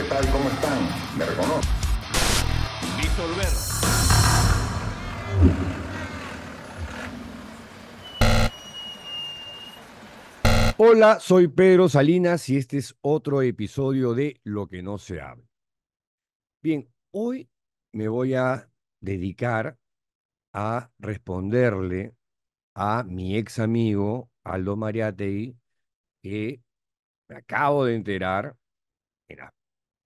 ¿Qué tal? ¿Cómo están? ¿Me reconozco. Disolver. Hola, soy Pedro Salinas y este es otro episodio de Lo que no se habla. Bien, hoy me voy a dedicar a responderle a mi ex amigo Aldo Mariatei que me acabo de enterar en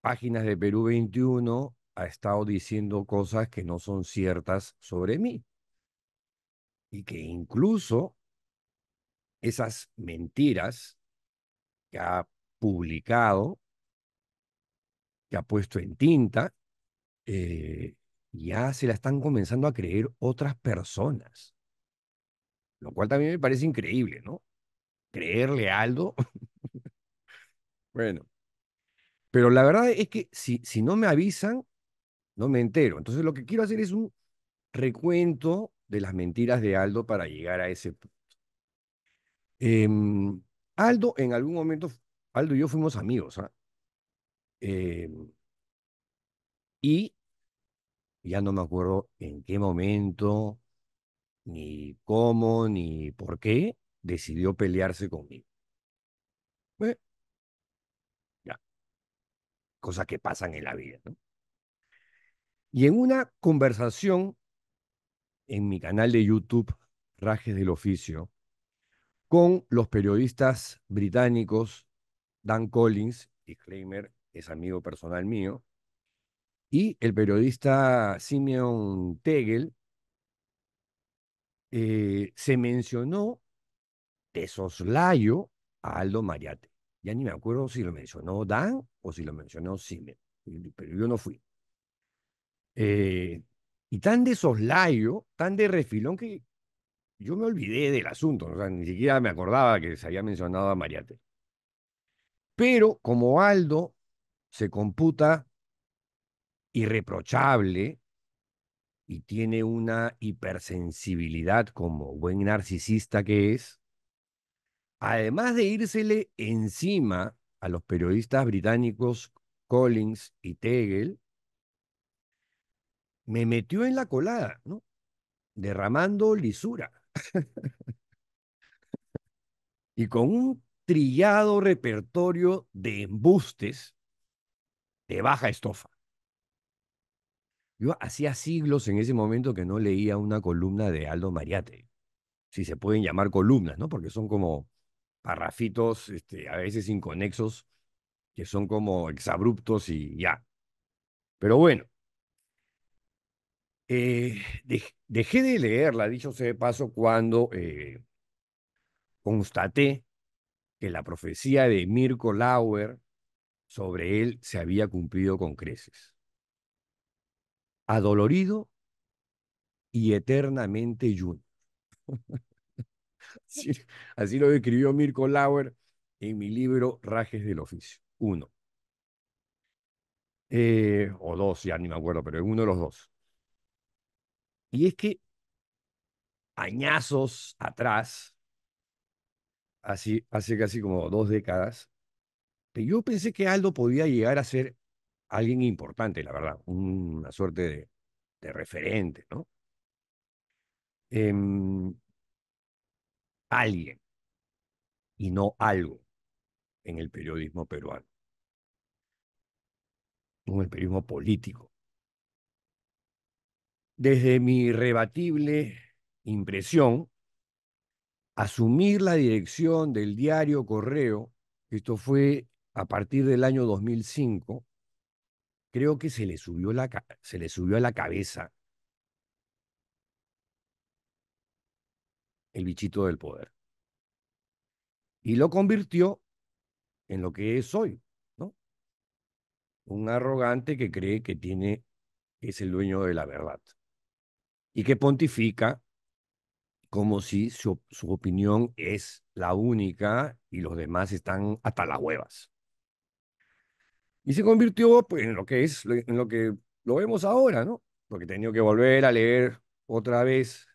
páginas de Perú 21 ha estado diciendo cosas que no son ciertas sobre mí. Y que incluso esas mentiras que ha publicado, que ha puesto en tinta, eh, ya se la están comenzando a creer otras personas. Lo cual también me parece increíble, ¿no? Creerle a Aldo. bueno, pero la verdad es que si, si no me avisan, no me entero. Entonces lo que quiero hacer es un recuento de las mentiras de Aldo para llegar a ese punto. Em, Aldo en algún momento, Aldo y yo fuimos amigos. ¿ah? Em, y ya no me acuerdo en qué momento, ni cómo, ni por qué decidió pelearse conmigo cosas que pasan en la vida. Y en una conversación en mi canal de YouTube, Rajes del Oficio, con los periodistas británicos Dan Collins, disclaimer, es amigo personal mío, y el periodista Simeon Tegel, eh, se mencionó de soslayo a Aldo Mariate. Ya ni me acuerdo si lo mencionó Dan o si lo mencionó Simen, pero yo no fui. Eh, y tan de soslayo, tan de refilón que yo me olvidé del asunto, ni siquiera me acordaba que se había mencionado a Mariate. Pero como Aldo se computa irreprochable y tiene una hipersensibilidad como buen narcisista que es, además de írsele encima a los periodistas británicos Collins y Tegel, me metió en la colada, ¿no? Derramando lisura. y con un trillado repertorio de embustes de baja estofa. Yo hacía siglos en ese momento que no leía una columna de Aldo Mariate, si se pueden llamar columnas, ¿no? Porque son como parrafitos, este, a veces inconexos, que son como exabruptos y ya. Pero bueno, eh, dejé de leerla, dicho sea de paso, cuando eh, constaté que la profecía de Mirko Lauer sobre él se había cumplido con creces. Adolorido y eternamente yuno. Así, lo escribió Mirko Lauer en mi libro Rajes del Oficio. Uno. Eh, o dos, ya ni me acuerdo, pero uno de los dos. Y es que añazos atrás, así, hace casi como dos décadas, yo pensé que Aldo podía llegar a ser alguien importante, la verdad, una suerte de, referente, ¿no? Em, alguien y no algo en el periodismo peruano, en el periodismo político. Desde mi irrebatible impresión, asumir la dirección del diario Correo, esto fue a partir del año 2005, creo que se le subió, la, se le subió a la cabeza el bichito del poder. Y lo convirtió en lo que es hoy, ¿no? Un arrogante que cree que tiene, es el dueño de la verdad y que pontifica como si su, opinión es la única y los demás están hasta las huevas. Y se convirtió pues, en lo que es, en lo que lo vemos ahora, ¿no? Porque he tenido que volver a leer otra vez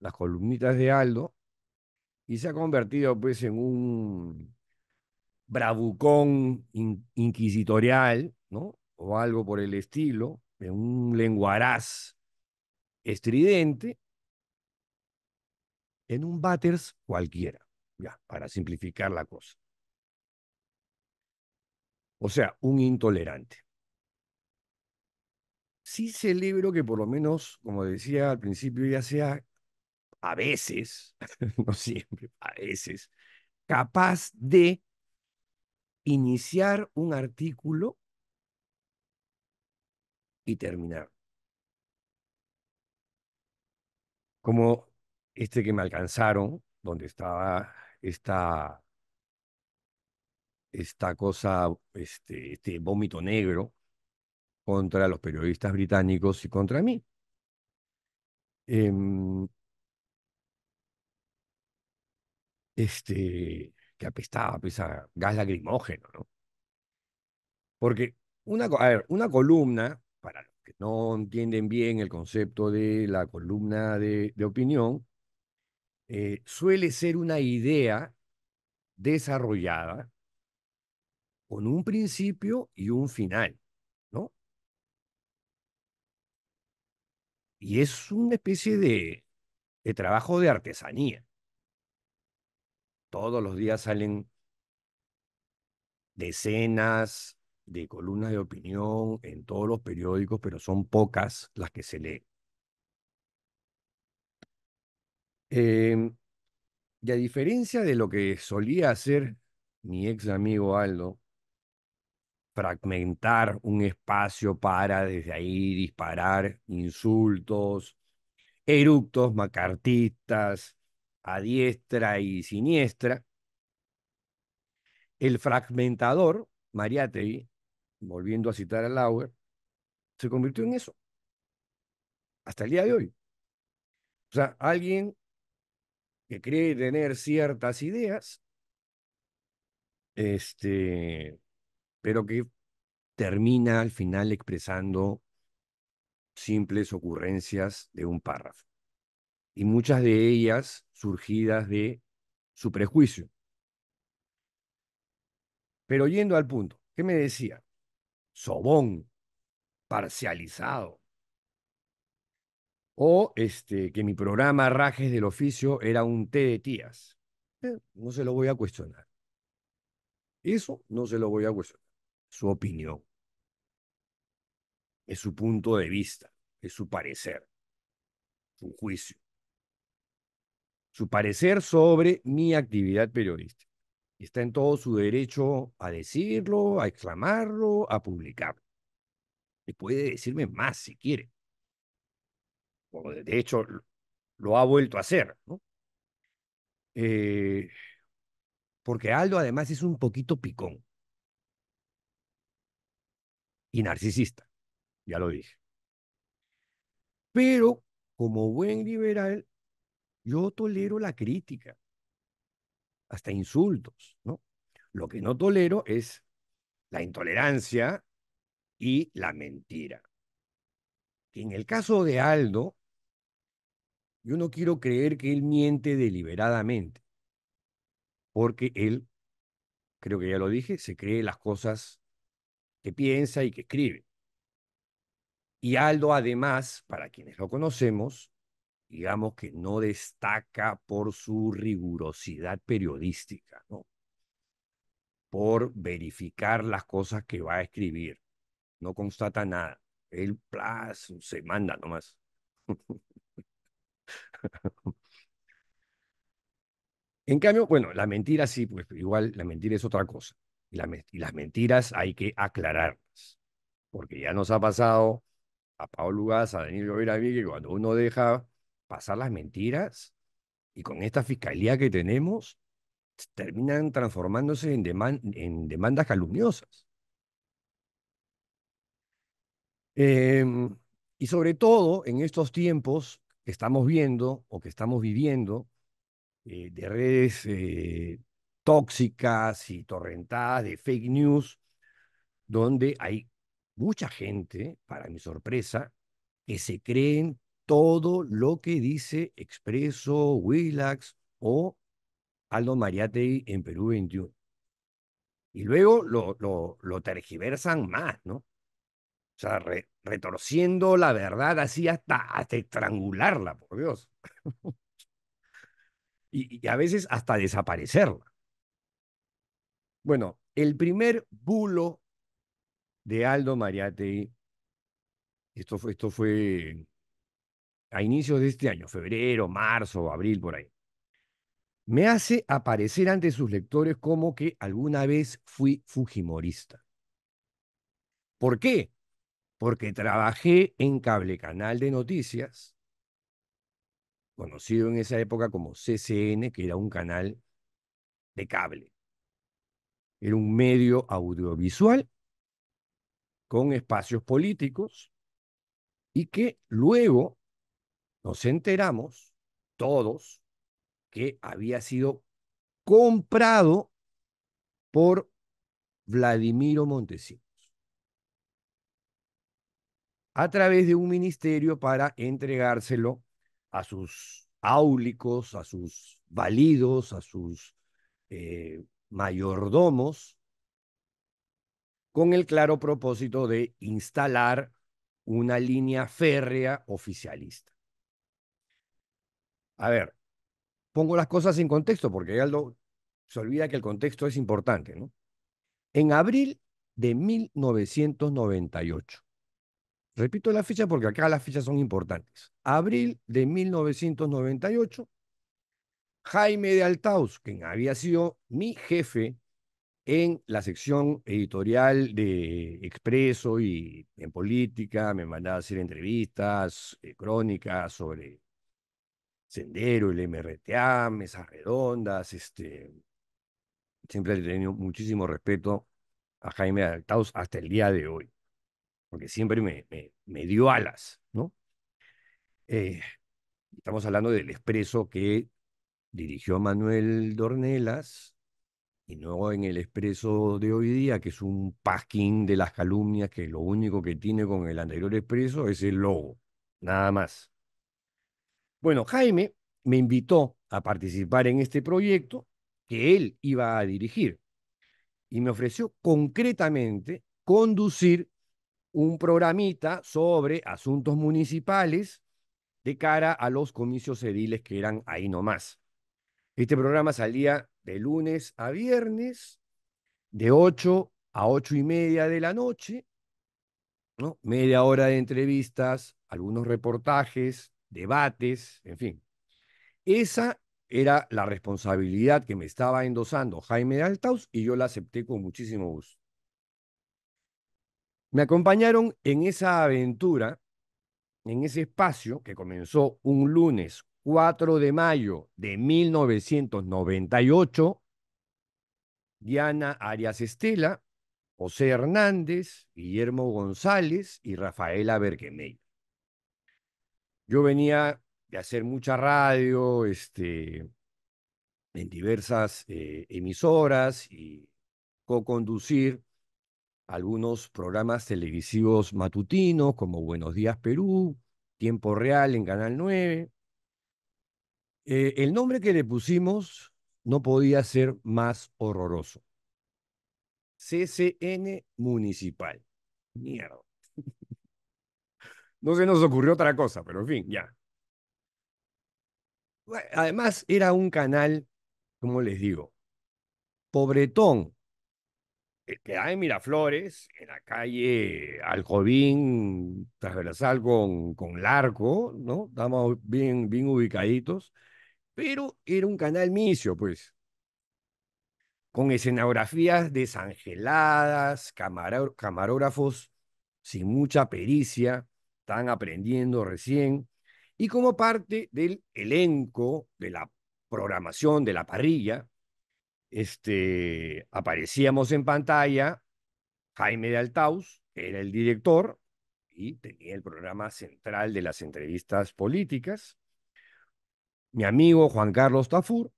las columnitas de Aldo y se ha convertido pues en un bravucón inquisitorial, ¿no? O algo por el estilo, en un lenguaraz estridente, en un batters cualquiera, ya, para simplificar la cosa. O sea, un intolerante. Sí celebro que por lo menos, como decía al principio, ya sea a veces, no siempre, a veces, capaz de iniciar un artículo y terminar. Como este que me alcanzaron, donde estaba esta, esta cosa, este, este vómito negro contra los periodistas británicos y contra mí. Em, este, que apestaba pues, gas lacrimógeno, ¿no? Porque una, una columna, para los que no entienden bien el concepto de la columna de, opinión, eh, suele ser una idea desarrollada con un principio y un final, ¿no? Y es una especie de, de trabajo de artesanía. Todos los días salen decenas de columnas de opinión en todos los periódicos, pero son pocas las que se leen. Em, y a diferencia de lo que solía hacer mi ex amigo Aldo, fragmentar un espacio para desde ahí disparar insultos, eructos macartistas, a diestra y siniestra. El fragmentador, Mariátegui, volviendo a citar a Lauer, se convirtió en eso. Hasta el día de hoy. O sea, alguien que cree tener ciertas ideas, este, pero que termina al final expresando simples ocurrencias de un párrafo y muchas de ellas surgidas de su prejuicio. Pero yendo al punto, ¿qué me decía? Sobón, parcializado. O este, que mi programa Rajes del Oficio era un té de tías. Eh, no se lo voy a cuestionar. Eso no se lo voy a cuestionar. Su opinión. Es su punto de vista. Es su parecer. Su juicio su parecer sobre mi actividad periodística. Está en todo su derecho a decirlo, a exclamarlo, a publicarlo. Y puede decirme más si quiere. de hecho lo ha vuelto a hacer, ¿no? Eh, porque Aldo además es un poquito picón y narcisista, ya lo dije. Pero como buen liberal, yo tolero la crítica, hasta insultos, ¿no? Lo que no tolero es la intolerancia y la mentira. En el caso de Aldo, yo no quiero creer que él miente deliberadamente, porque él, creo que ya lo dije, se cree las cosas que piensa y que escribe. Y Aldo, además, para quienes lo conocemos, digamos que no destaca por su rigurosidad periodística, ¿no? Por verificar las cosas que va a escribir. No constata nada. Él plazo se manda nomás. en cambio, bueno, la mentira sí, pues igual la mentira es otra cosa. y, las mentiras hay que aclararlas. Porque ya nos ha pasado a Pablo Lugas, a Daniel Llovera, que cuando uno deja pasar las mentiras y con esta fiscalía que tenemos terminan transformándose en, demandas calumniosas. Em, y sobre todo en estos tiempos que estamos viendo o que estamos viviendo eh, de redes eh, tóxicas y torrentadas de fake news, donde hay mucha gente, para mi sorpresa, que se creen todo lo que dice Expreso, Willax o Aldo Mariatei en Perú 21. Y luego lo, lo, tergiversan más, ¿no? O sea, retorciendo la verdad así hasta, hasta estrangularla, por Dios. y, a veces hasta desaparecerla. Bueno, el primer bulo de Aldo Mariatei esto fue, esto fue a inicios de este año, febrero, marzo, abril, por ahí, me hace aparecer ante sus lectores como que alguna vez fui fujimorista. ¿Por qué? Porque trabajé en Cable Canal de Noticias, conocido en esa época como CCN, que era un canal de cable. Era un medio audiovisual con espacios políticos y que luego nos enteramos todos que había sido comprado por Vladimiro Montesinos a través de un ministerio para entregárselo a sus áulicos, a sus validos, a sus eh, mayordomos, con el claro propósito de instalar una línea férrea oficialista a ver, pongo las cosas en contexto porque Aldo se olvida que el contexto es importante, ¿no? En abril de 1998. Repito la ficha porque acá las fichas son importantes. Abril de 1998, Jaime de Altaus, quien había sido mi jefe en la sección editorial de Expreso y en política, me mandaba a hacer entrevistas, eh, crónicas sobre Sendero, el MRTA, mesas redondas, este, siempre he tenido muchísimo respeto a Jaime Altaus hasta el día de hoy, porque siempre me, me, dio alas, ¿no? Eh, estamos hablando del expreso que dirigió Manuel Dornelas, y luego en el expreso de hoy día, que es un pasquín de las calumnias, que lo único que tiene con el anterior expreso es el logo, nada más. Bueno, Jaime me invitó a participar en este proyecto que él iba a dirigir y me ofreció concretamente conducir un programita sobre asuntos municipales de cara a los comicios ediles que eran ahí nomás. Este programa salía de lunes a viernes, de 8 a 8 y media de la noche, media hora de entrevistas, algunos reportajes, debates, en fin. Esa era la responsabilidad que me estaba endosando Jaime Altaus y yo la acepté con muchísimo gusto. Me acompañaron en esa aventura, en ese espacio que comenzó un lunes 4 de mayo de 1998, Diana Arias Estela, José Hernández, Guillermo González y Rafaela Berquemey yo venía de hacer mucha radio, este, en diversas eh, emisoras y co-conducir algunos programas televisivos matutinos como Buenos Días Perú, Tiempo Real en Canal 9. Eh, el nombre que le pusimos no podía ser más horroroso. CCN Municipal. Mierda. No se nos ocurrió otra cosa, pero en fin, ya. Además, era un canal, como les digo, pobretón. Eh, que en Miraflores, en la calle Alcobín transversal con, con Larco, ¿no? estamos bien, bien ubicaditos, pero era un canal misio, pues con escenografías desangeladas, camarógrafos sin mucha pericia, están aprendiendo recién, y como parte del elenco de la programación de la parrilla, este, aparecíamos en pantalla Jaime de Altaus, era el director y tenía el programa central de las entrevistas políticas. Mi amigo Juan Carlos Tafur,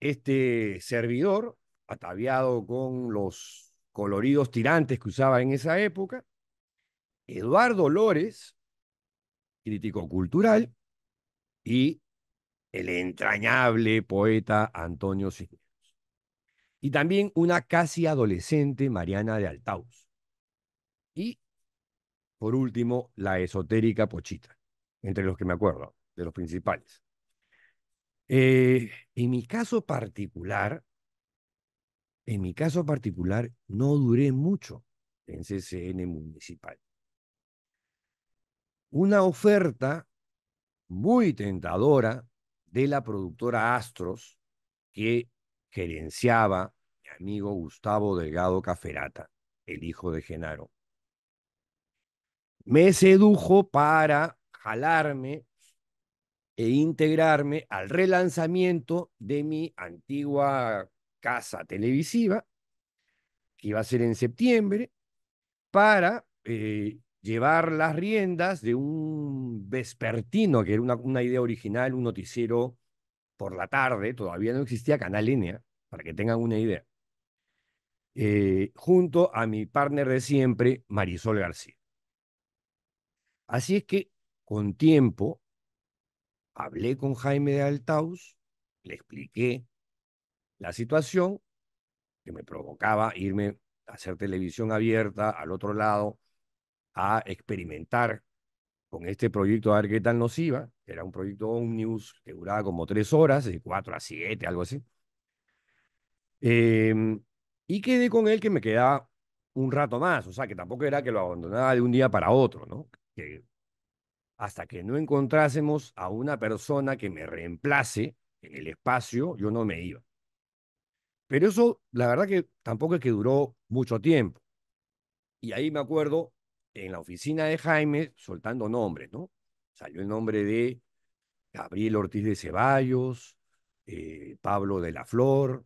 este servidor, ataviado con los coloridos tirantes que usaba en esa época, Eduardo Lores, crítico cultural, y el entrañable poeta Antonio Cisneros. Y también una casi adolescente Mariana de Altaus. Y, por último, la esotérica Pochita, entre los que me acuerdo, de los principales. Eh, en mi caso particular, en mi caso particular, no duré mucho en CCN municipal una oferta muy tentadora de la productora Astros que gerenciaba mi amigo Gustavo Delgado Caferata, el hijo de Genaro. Me sedujo para jalarme e integrarme al relanzamiento de mi antigua casa televisiva, que iba a ser en septiembre, para eh, llevar las riendas de un vespertino, que era una, idea original, un noticiero por la tarde, todavía no existía Canal Línea, para que tengan una idea, eh, junto a mi partner de siempre, Marisol García. Así es que, con tiempo, hablé con Jaime de Altaus, le expliqué la situación que me provocaba irme a hacer televisión abierta al otro lado, a experimentar con este proyecto a ver qué tan nociva. Era un proyecto Omnius que duraba como tres horas, de cuatro a siete, algo así. Em, y quedé con él que me quedaba un rato más, o sea, que tampoco era que lo abandonaba de un día para otro, ¿no? hasta que no encontrásemos a una persona que me reemplace en el espacio, yo no me iba. Pero eso, la verdad que tampoco es que duró mucho tiempo. Y ahí me acuerdo en la oficina de Jaime, soltando nombres, ¿no? Salió el nombre de Gabriel Ortiz de Ceballos, eh, Pablo de la Flor,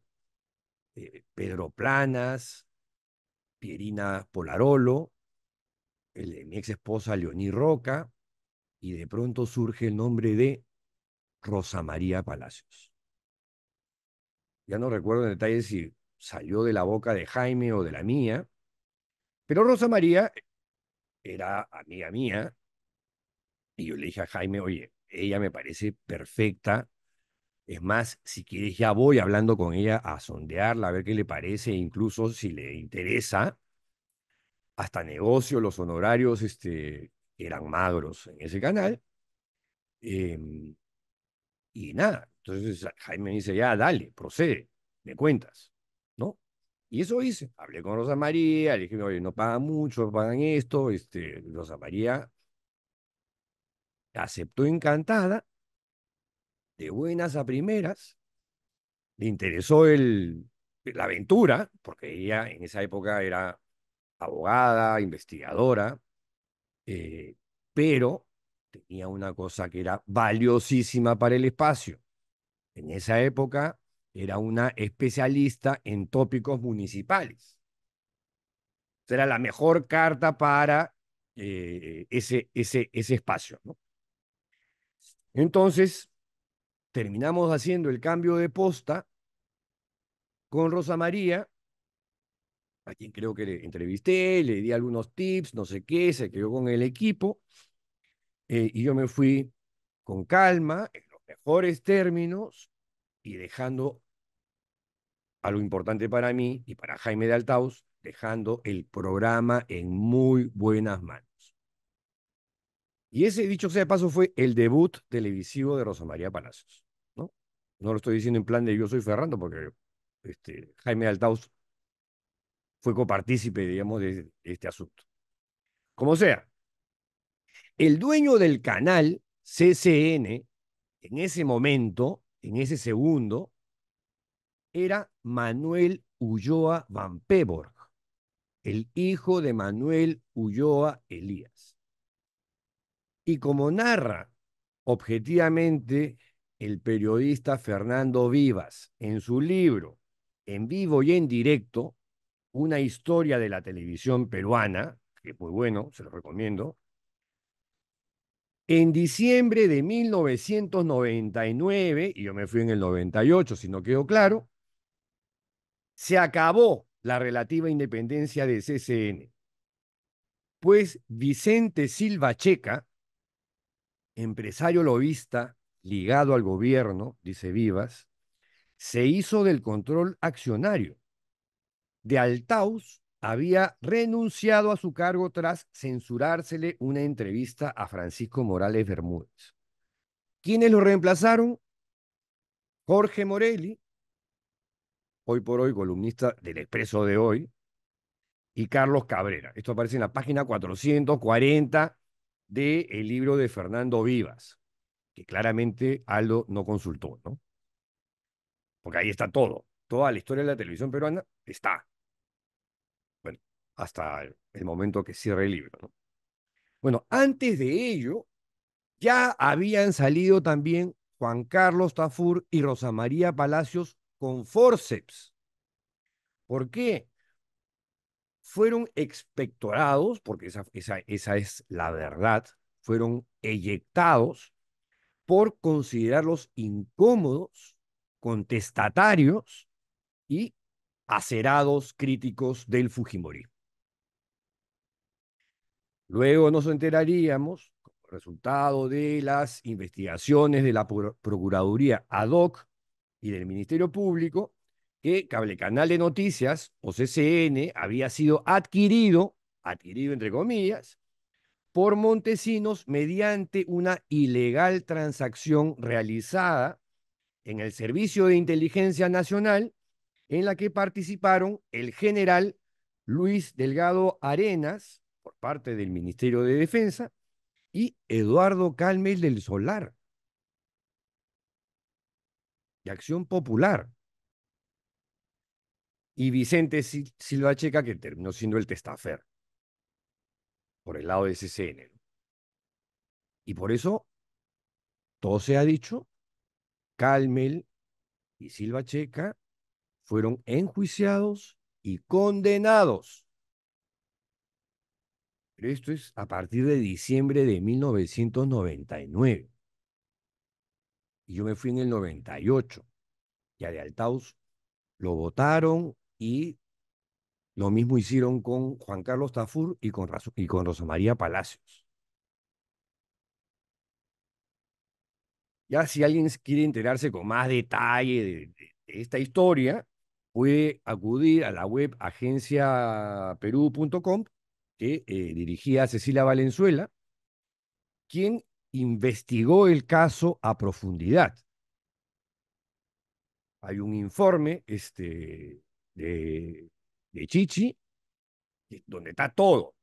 eh, Pedro Planas, Pierina Polarolo, mi ex esposa Leoní Roca, y de pronto surge el nombre de Rosa María Palacios. Ya no recuerdo en detalle si salió de la boca de Jaime o de la mía, pero Rosa María era amiga mía, y yo le dije a Jaime, oye, ella me parece perfecta. Es más, si quieres ya voy hablando con ella a sondearla, a ver qué le parece, incluso si le interesa, hasta negocio, los honorarios este, eran magros en ese canal. Em, y nada, entonces Jaime dice, ya, dale, procede, me cuentas. Y eso hice. Hablé con Rosa María, le dije, oye, no pagan mucho, pagan esto. Este, Rosa María aceptó encantada, de buenas a primeras. Le interesó el, la aventura, porque ella en esa época era abogada, investigadora, eh, pero tenía una cosa que era valiosísima para el espacio. En esa época era una especialista en tópicos municipales. Era la mejor carta para eh, ese, ese, ese espacio. ¿no? Entonces, terminamos haciendo el cambio de posta con Rosa María, a quien creo que le entrevisté, le di algunos tips, no sé qué, se quedó con el equipo, eh, y yo me fui con calma, en los mejores términos, y dejando algo importante para mí y para Jaime de Altaus, dejando el programa en muy buenas manos. Y ese, dicho sea paso, fue el debut televisivo de Rosa María Palacios. No, no lo estoy diciendo en plan de yo soy Ferrando, porque este, Jaime de Altaus fue copartícipe, digamos, de este asunto. Como sea, el dueño del canal, CCN, en ese momento, en ese segundo, era Manuel Ulloa Van Peborg, el hijo de Manuel Ulloa Elías. Y como narra objetivamente el periodista Fernando Vivas en su libro En vivo y en directo, una historia de la televisión peruana, que pues bueno, se lo recomiendo. En diciembre de 1999, y yo me fui en el 98, si no quedó claro, se acabó la relativa independencia de CCN, pues Vicente Silva Checa, empresario lobista ligado al gobierno, dice Vivas, se hizo del control accionario. De Altaus había renunciado a su cargo tras censurársele una entrevista a Francisco Morales Bermúdez. ¿Quiénes lo reemplazaron? Jorge Morelli, hoy por hoy columnista del Expreso de hoy, y Carlos Cabrera. Esto aparece en la página 440 del libro de Fernando Vivas, que claramente Aldo no consultó, ¿no? Porque ahí está todo. Toda la historia de la televisión peruana está. Bueno, hasta el momento que cierre el libro, ¿no? Bueno, antes de ello, ya habían salido también Juan Carlos Tafur y Rosa María Palacios con forceps. ¿Por qué? Fueron expectorados, porque esa, esa, es la verdad, fueron eyectados por considerarlos incómodos, contestatarios y acerados críticos del Fujimori Luego nos enteraríamos, resultado de las investigaciones de la Procuraduría ad hoc, y del Ministerio Público que Cable Canal de Noticias, o CCN, había sido adquirido, adquirido entre comillas, por Montesinos mediante una ilegal transacción realizada en el Servicio de Inteligencia Nacional en la que participaron el general Luis Delgado Arenas, por parte del Ministerio de Defensa, y Eduardo Calmes del Solar, Acción Popular. Y Vicente Silva Checa, que terminó siendo el testafer por el lado de CCN. Y por eso, todo se ha dicho, Calmel y Silva Checa fueron enjuiciados y condenados. Pero esto es a partir de diciembre de 1999 y yo me fui en el 98. Y a de Altaus lo votaron y lo mismo hicieron con Juan Carlos Tafur y con, Rosa María Palacios. Ya si alguien quiere enterarse con más detalle de, esta historia, puede acudir a la web agenciaperú.com que eh, dirigía Cecilia Valenzuela, quien investigó el caso a profundidad. Hay un informe este, de, de Chichi donde está todo.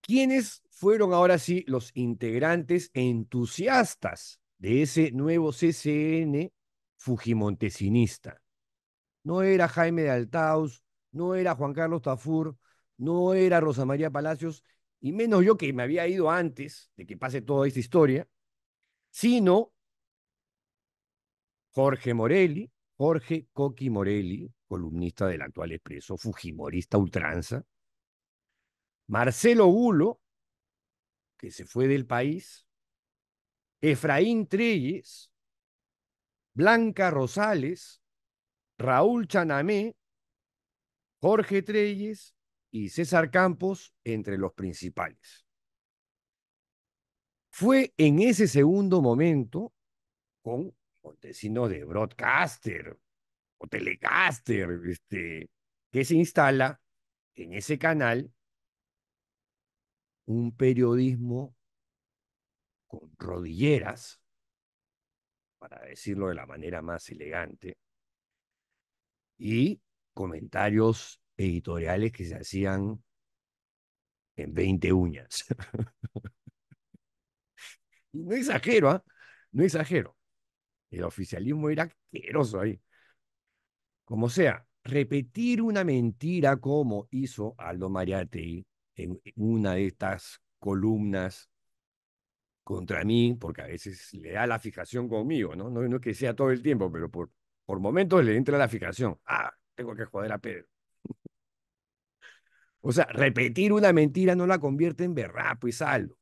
¿Quiénes fueron ahora sí los integrantes entusiastas de ese nuevo CCN fujimontesinista? No era Jaime de Altaus, no era Juan Carlos Tafur, no era Rosa María Palacios, y menos yo que me había ido antes de que pase toda esta historia, sino Jorge Morelli, Jorge Coqui Morelli, columnista del actual expreso, Fujimorista Ultranza, Marcelo Gulo, que se fue del país, Efraín Treyes, Blanca Rosales, Raúl Chanamé, Jorge Treyes y César Campos entre los principales. Fue en ese segundo momento con Montesinos de Broadcaster o Telecaster, este, que se instala en ese canal un periodismo con rodilleras, para decirlo de la manera más elegante, y comentarios editoriales que se hacían en 20 uñas. no exagero, ¿ah? no exagero. El oficialismo era asqueroso ahí. Como sea, repetir una mentira como hizo Aldo Mariate en una de estas columnas contra mí, porque a veces le da la fijación conmigo, ¿no? No, es que sea todo el tiempo, pero por, por momentos le entra la fijación. Ah, tengo que joder a Pedro. O sea, repetir una mentira no la convierte en verdad, pues algo.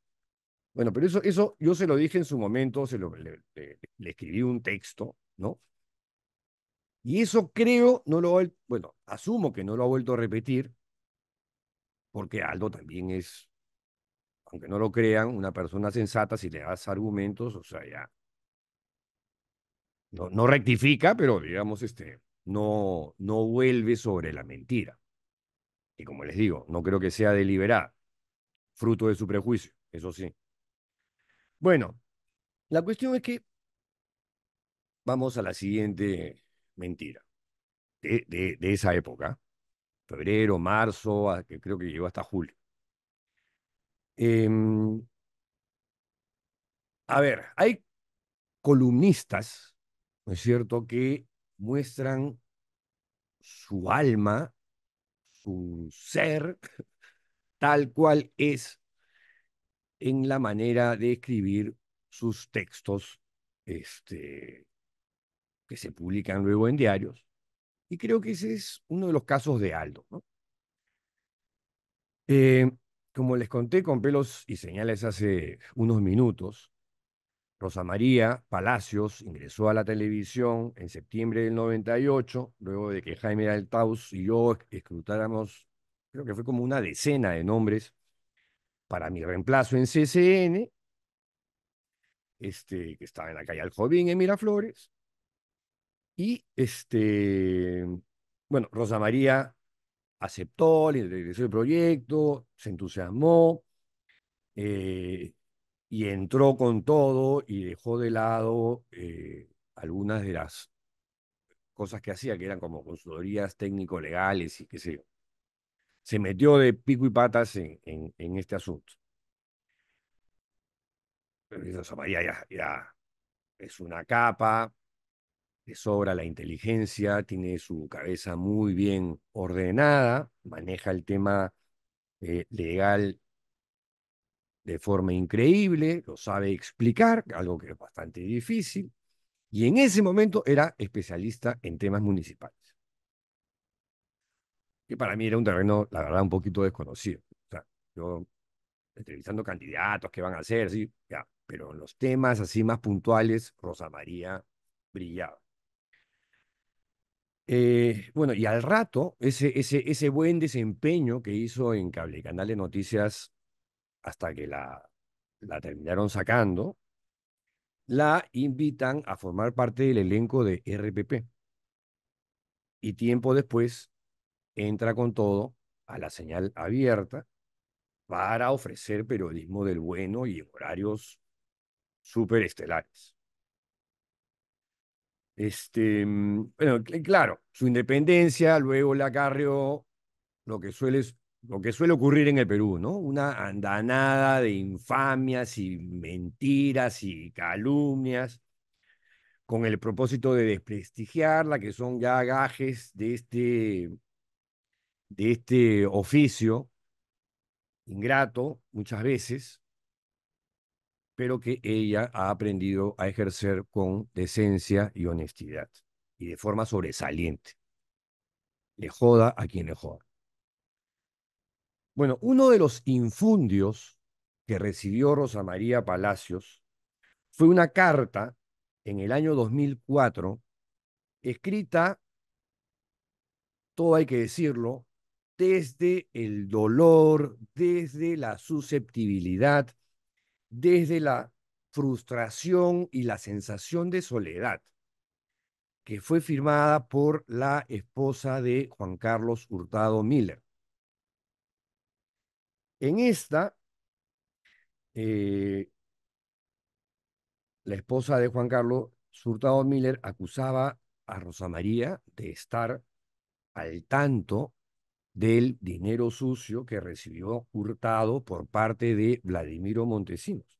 Bueno, pero eso, eso yo se lo dije en su momento, se lo, le, escribí un texto, ¿no? Y eso creo, no lo, bueno, asumo que no lo ha vuelto a repetir, porque Aldo también es, aunque no lo crean, una persona sensata, si le das argumentos, o sea, ya. No, no rectifica, pero digamos, este, no, no vuelve sobre la mentira. Y como les digo, no creo que sea deliberada, fruto de su prejuicio, eso sí. Bueno, la cuestión es que vamos a la siguiente mentira de, esa época, febrero, marzo, que creo que llegó hasta julio. Em, a ver, hay columnistas, ¿no es cierto?, que muestran su alma su ser tal cual es en la manera de escribir sus textos este, que se publican luego en diarios. Y creo que ese es uno de los casos de Aldo. Eh, como les conté con pelos y señales hace unos minutos, Rosa María Palacios ingresó a la televisión en septiembre del 98, luego de que Jaime Altaus y yo escrutáramos, creo que fue como una decena de nombres para mi reemplazo en CCN, este, que estaba en la calle Aljovín en Miraflores. Y este, bueno, Rosa María aceptó, le regresó el proyecto, se entusiasmó. Eh, y entró con todo y dejó de lado eh, algunas de las cosas que hacía, que eran como consultorías técnico-legales y qué sé yo. Se metió de pico y patas en, este asunto. Pero ya, es una capa, le sobra la inteligencia, tiene su cabeza muy bien ordenada, maneja el tema eh, legal de forma increíble, lo sabe explicar, algo que es bastante difícil, y en ese momento era especialista en temas municipales. Que para mí era un terreno, la verdad, un poquito desconocido. O sea, yo entrevistando candidatos, que van a hacer, sí, ya, pero en los temas así más puntuales, Rosa María brillaba. Eh, bueno, y al rato, ese, ese, ese buen desempeño que hizo en Cable Canal de Noticias hasta que la, la terminaron sacando, la invitan a formar parte del elenco de RPP. Y tiempo después entra con todo a la señal abierta para ofrecer periodismo del bueno y en horarios superestelares. Este, mm, bueno, claro, su independencia luego la acarreó lo que suele lo que suele ocurrir en el Perú, ¿no? Una andanada de infamias y mentiras y calumnias con el propósito de desprestigiarla, que son ya gajes de este, de este oficio ingrato muchas veces, pero que ella ha aprendido a ejercer con decencia y honestidad y de forma sobresaliente. Le joda a quien le joda. Bueno, uno de los infundios que recibió Rosa María Palacios fue una carta en el año 2004 escrita, todo hay que decirlo, desde el dolor, desde la susceptibilidad, desde la frustración y la sensación de soledad, que fue firmada por la esposa de Juan Carlos Hurtado Miller. En esta, eh, la esposa de Juan Carlos Surtado Miller acusaba a Rosa María de estar al tanto del dinero sucio que recibió Hurtado por parte de Vladimiro Montesinos.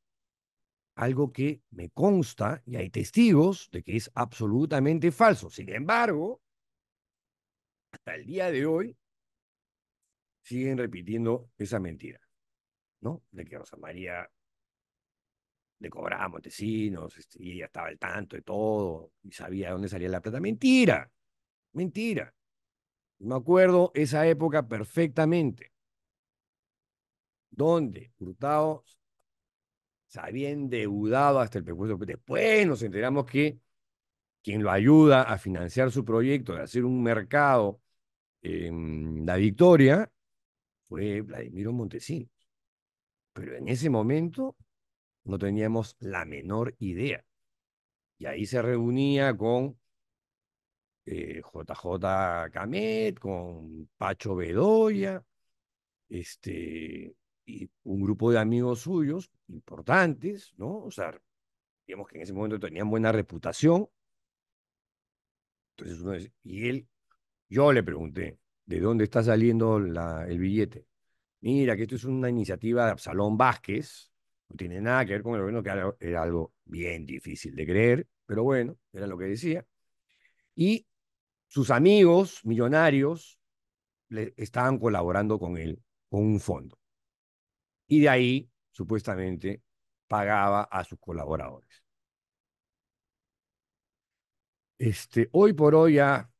Algo que me consta y hay testigos de que es absolutamente falso. Sin embargo, hasta el día de hoy siguen repitiendo esa mentira, ¿no? De que Rosa María le cobraba Montesinos este, y ya estaba al tanto de todo y sabía dónde salía la plata. Mentira, mentira. Me acuerdo esa época perfectamente, donde Hurtado se había endeudado hasta el presupuesto. Después nos enteramos que quien lo ayuda a financiar su proyecto de hacer un mercado en la victoria fue Vladimiro Montesinos. Pero en ese momento no teníamos la menor idea. Y ahí se reunía con JJ eh, Camet, con Pacho Bedoya, este, y un grupo de amigos suyos importantes, ¿no? O sea, digamos que en ese momento tenían buena reputación. Entonces uno dice, y él, yo le pregunté, de dónde está saliendo el billete. Mira, que esto es una iniciativa de Absalón Vázquez, no tiene nada que ver con el gobierno, que era algo bien difícil de creer, pero bueno, era lo que decía. Y sus amigos millonarios estaban colaborando con él, con un fondo. Y de ahí, supuestamente, pagaba a sus colaboradores. Este, hoy por hoy ya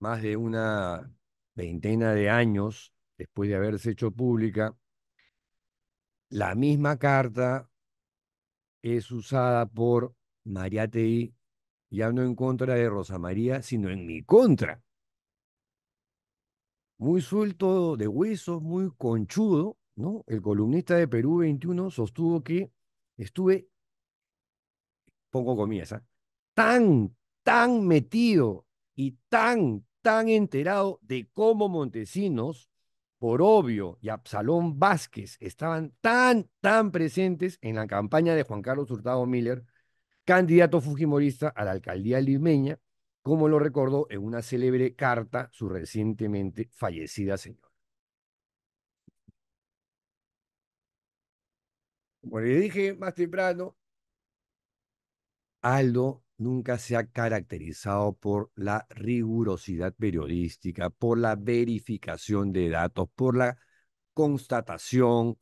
más de una veintena de años después de haberse hecho pública, la misma carta es usada por María Tei ya no en contra de Rosa María, sino en mi contra. Muy suelto de huesos, muy conchudo, ¿no? El columnista de Perú 21 sostuvo que estuve, pongo comillas, ¿ah? tan, tan metido y tan, tan enterado de cómo Montesinos, por obvio y Absalón Vázquez estaban tan, tan presentes en la campaña de Juan Carlos Hurtado Miller, candidato fujimorista a la alcaldía limeña, como lo recordó en una célebre carta su recientemente fallecida señora. Como le dije más temprano, Aldo nunca se ha caracterizado por la rigurosidad periodística, por la verificación de datos, por la constatación,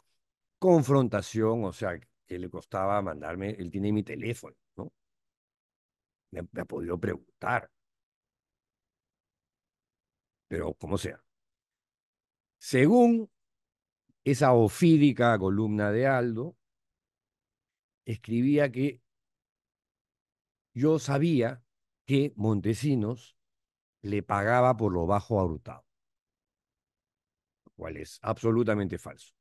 confrontación, o sea, que le costaba mandarme, él tiene mi teléfono, ¿no? Me, me ha podido preguntar. Pero como sea. Según esa ofídica columna de Aldo, escribía que yo sabía que Montesinos le pagaba por lo bajo a Hurtado, lo cual es absolutamente falso.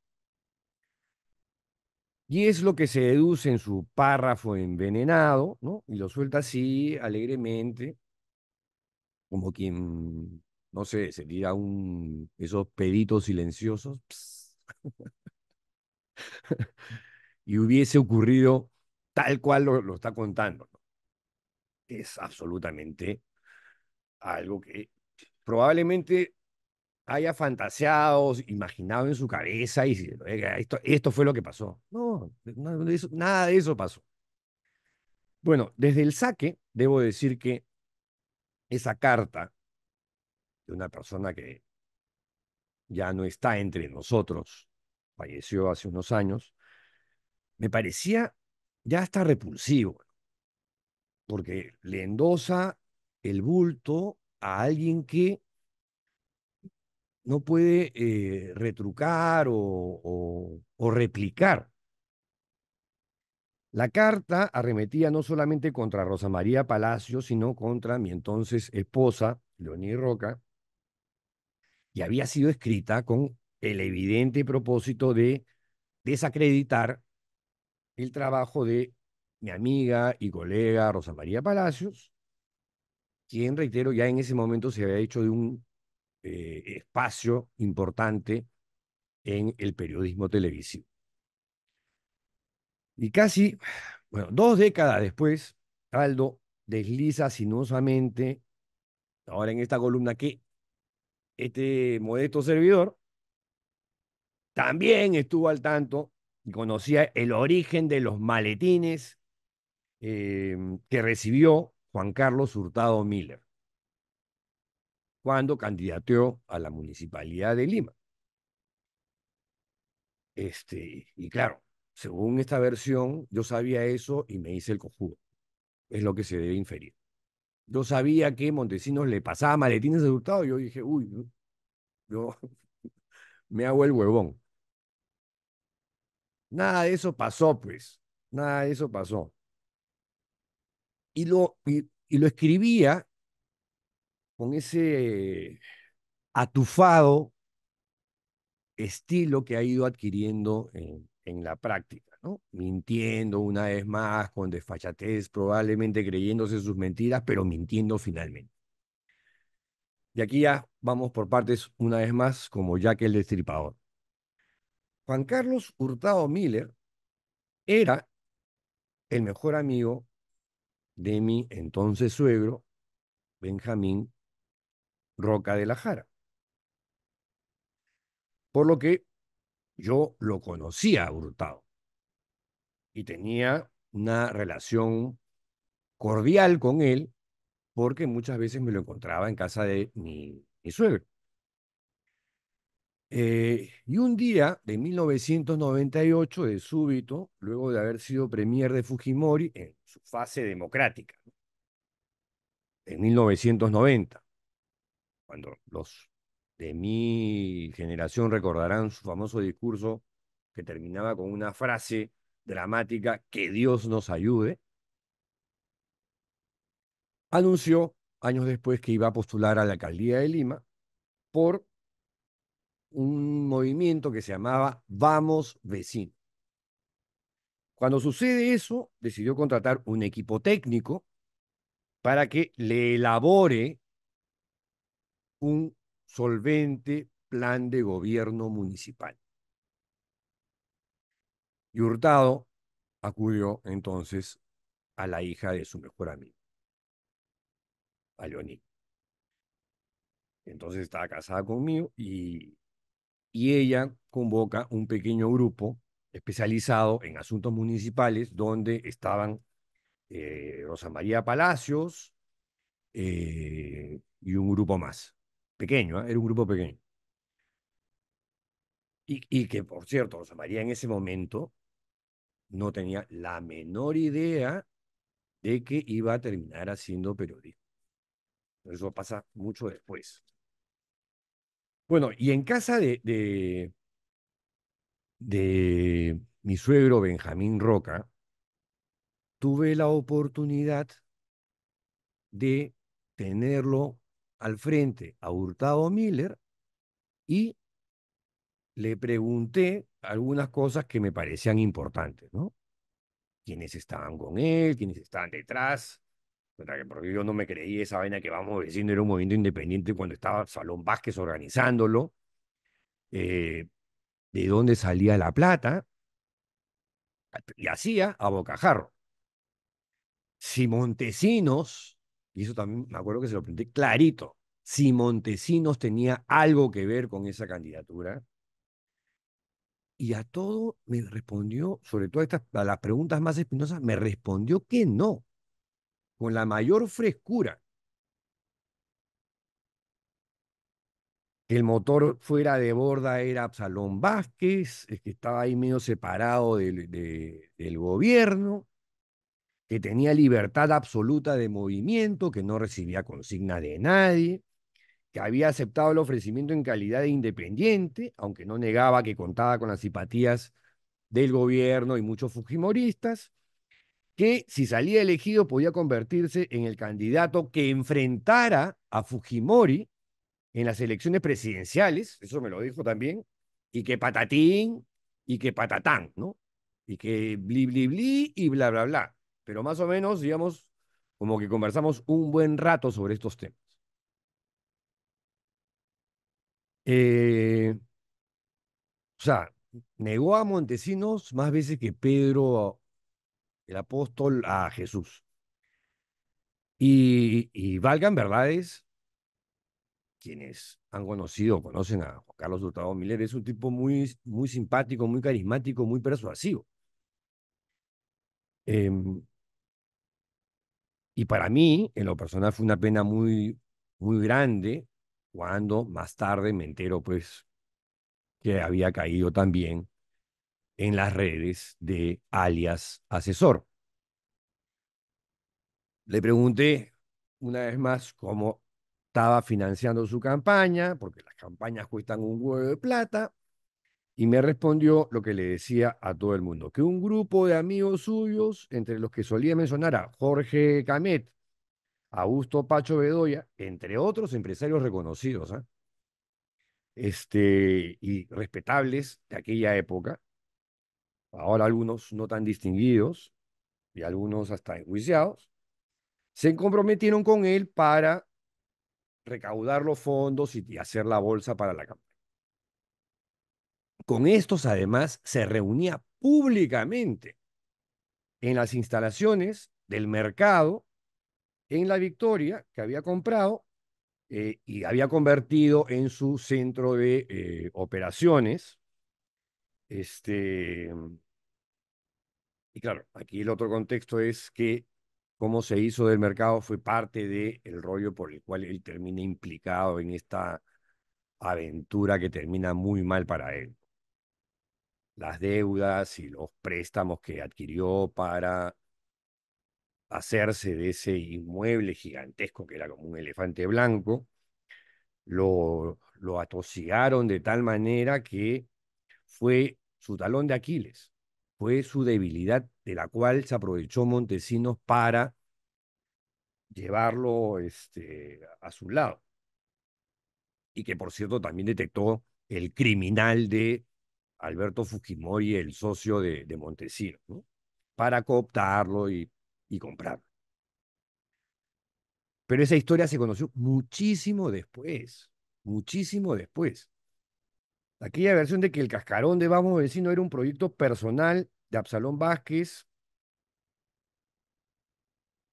Y es lo que se deduce en su párrafo envenenado, ¿no? Y lo suelta así, alegremente, como quien, no sé, se un, esos peditos silenciosos. y hubiese ocurrido tal cual lo, lo está contando es absolutamente algo que probablemente haya fantaseado, imaginado en su cabeza y esto, esto fue lo que pasó. No, nada eso, nada de eso pasó. Bueno, desde el saque, debo decir que esa carta de una persona que ya no está entre nosotros, falleció hace unos años, me parecía ya hasta repulsivo porque le endosa el bulto a alguien que no puede eh, retrucar o, replicar. La carta arremetía no solamente contra Rosa María Palacio, sino contra mi entonces esposa, Leoní Roca, y había sido escrita con el evidente propósito de desacreditar el trabajo de mi amiga y colega Rosa María Palacios, quien, reitero, ya en ese momento se había hecho de un eh, espacio importante en el periodismo televisivo. Y casi, bueno, dos décadas después, Aldo desliza sinuosamente, ahora en esta columna, que este modesto servidor también estuvo al tanto y conocía el origen de los maletines Em, que recibió Juan Carlos Hurtado Miller cuando candidateó a la Municipalidad de Lima. Este, y claro, según esta versión, yo sabía eso y me hice el cojudo. Es lo que se debe inferir. Yo sabía que Montesinos le pasaba maletines a Hurtado y yo dije, uy, yo me hago el huevón. Nada de eso pasó, pues. Nada de eso pasó y lo, y, lo escribía con ese atufado estilo que ha ido adquiriendo en, la práctica, ¿no? Mintiendo una vez más, con desfachatez, probablemente creyéndose sus mentiras, pero mintiendo finalmente. Y aquí ya vamos por partes una vez más, como Jack el Destripador. Juan Carlos Hurtado Miller era el mejor amigo de mi entonces suegro, Benjamín Roca de la Jara. Por lo que yo lo conocía a Hurtado y tenía una relación cordial con él porque muchas veces me lo encontraba en casa de mi, mi suegro. Eh, y un día de 1998, de súbito, luego de haber sido premier de Fujimori en su fase democrática, en 1990, cuando los de mi generación recordarán su famoso discurso que terminaba con una frase dramática, que Dios nos ayude, anunció años después que iba a postular a la alcaldía de Lima por un movimiento que se llamaba Vamos Vecino. Cuando sucede eso, decidió contratar un equipo técnico para que le elabore un solvente plan de gobierno municipal. Y Hurtado acudió entonces a la hija de su mejor amigo, a Entonces estaba casada conmigo y y ella convoca un pequeño grupo especializado en asuntos municipales donde estaban eh, Rosa María Palacios eh, y un grupo más. Pequeño, ¿eh? era un grupo pequeño. Y, y que, por cierto, Rosa María en ese momento no tenía la menor idea de que iba a terminar haciendo periodismo. Eso pasa mucho después. Bueno, y en casa de, de, mi suegro Benjamín Roca, tuve la oportunidad de tenerlo al frente a Hurtado Miller y le pregunté algunas cosas que me parecían importantes, ¿no? Quiénes estaban con él, quiénes estaban detrás, porque yo no me creí esa vaina que vamos diciendo era un movimiento independiente cuando estaba Salón Vázquez organizándolo. Eh, ¿De dónde salía la plata? Y hacía a bocajarro. Si Montesinos, y eso también me acuerdo que se lo pregunté clarito, si Montesinos tenía algo que ver con esa candidatura. Y a todo me respondió, sobre todo estas, a las preguntas más espinosas, me respondió que no con la mayor frescura el motor fuera de borda era Absalón Vázquez, eh, que estaba ahí medio separado del, del, gobierno, que tenía libertad absoluta de movimiento, que no recibía consigna de nadie, que había aceptado el ofrecimiento en calidad de independiente, aunque no negaba que contaba con las simpatías del gobierno y muchos fujimoristas, que si salía elegido podía convertirse en el candidato que enfrentara a Fujimori en las elecciones presidenciales, eso me lo dijo también, y que patatín y que patatán, ¿no? Y que bli, bli, bli y bla, bla, bla. Pero más o menos, digamos, como que conversamos un buen rato sobre estos temas. Eh, o sea, negó a Montesinos más veces que Pedro el apóstol a Jesús. Y, valgan verdades, quienes han conocido, conocen a Juan Carlos Hurtado Miller, es un tipo muy, muy simpático, muy carismático, muy persuasivo. Em, y para mí, en lo personal, fue una pena muy, muy grande cuando más tarde me entero, pues, que había caído también en las redes de alias asesor. Le pregunté una vez más cómo estaba financiando su campaña, porque las campañas cuestan un huevo de plata, y me respondió lo que le decía a todo el mundo, que un grupo de amigos suyos, entre los que solía mencionar a Jorge Camet, Augusto Pacho Bedoya, entre otros empresarios reconocidos, ¿ah? este, y respetables de aquella época, ahora algunos no tan distinguidos y algunos hasta enjuiciados, se comprometieron con él para recaudar los fondos y, hacer la bolsa para la campaña. Con estos, además, se reunía públicamente en las instalaciones del mercado en la Victoria que había comprado eh, y había convertido en su centro de eh, operaciones. Este, y claro, aquí el otro contexto es que cómo se hizo del mercado fue parte del rollo por el cual él termina implicado en esta aventura que termina muy mal para él. Las deudas y los préstamos que adquirió para hacerse de ese inmueble gigantesco que era como un elefante blanco, lo, lo de tal manera que fue su talón de Aquiles fue su debilidad, de la cual se aprovechó Montesinos para llevarlo este, a su lado. Y que, por cierto, también detectó el criminal de Alberto Fujimori, el socio de, Montesinos, para cooptarlo y comprarlo. Pero esa historia se conoció muchísimo después, muchísimo después. Aquella versión de que el cascarón de Vamos Vecino era un proyecto personal de Absalón Vázquez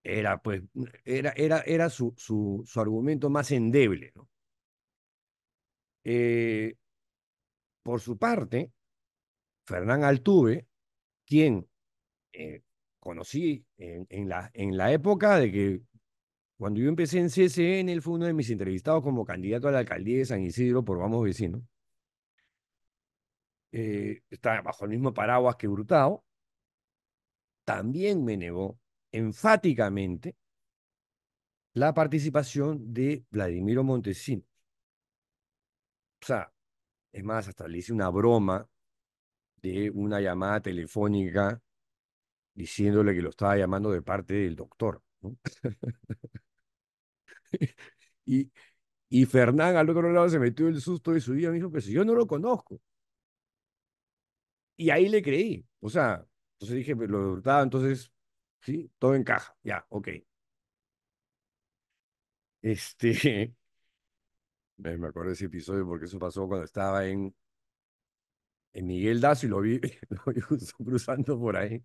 era, pues, era, era, era su, su, su, argumento más endeble. Eh, por su parte, Fernán Altuve, quien eh, conocí en, en, la, en la época de que cuando yo empecé en CSN, él fue uno de mis entrevistados como candidato a la alcaldía de San Isidro por Vamos Vecino. Eh, está bajo el mismo paraguas que Brutado también me negó enfáticamente la participación de Vladimiro Montesinos. O sea, es más, hasta le hice una broma de una llamada telefónica diciéndole que lo estaba llamando de parte del doctor. y, y Fernán al otro lado se metió el susto de su vida me dijo, pero si yo no lo conozco. Y ahí le creí. O sea, entonces dije, lo de Hurtado, entonces, sí, todo encaja. Ya, ok. Este. Me acuerdo de ese episodio porque eso pasó cuando estaba en, en Miguel Dazo y lo vi, cruzando por ahí.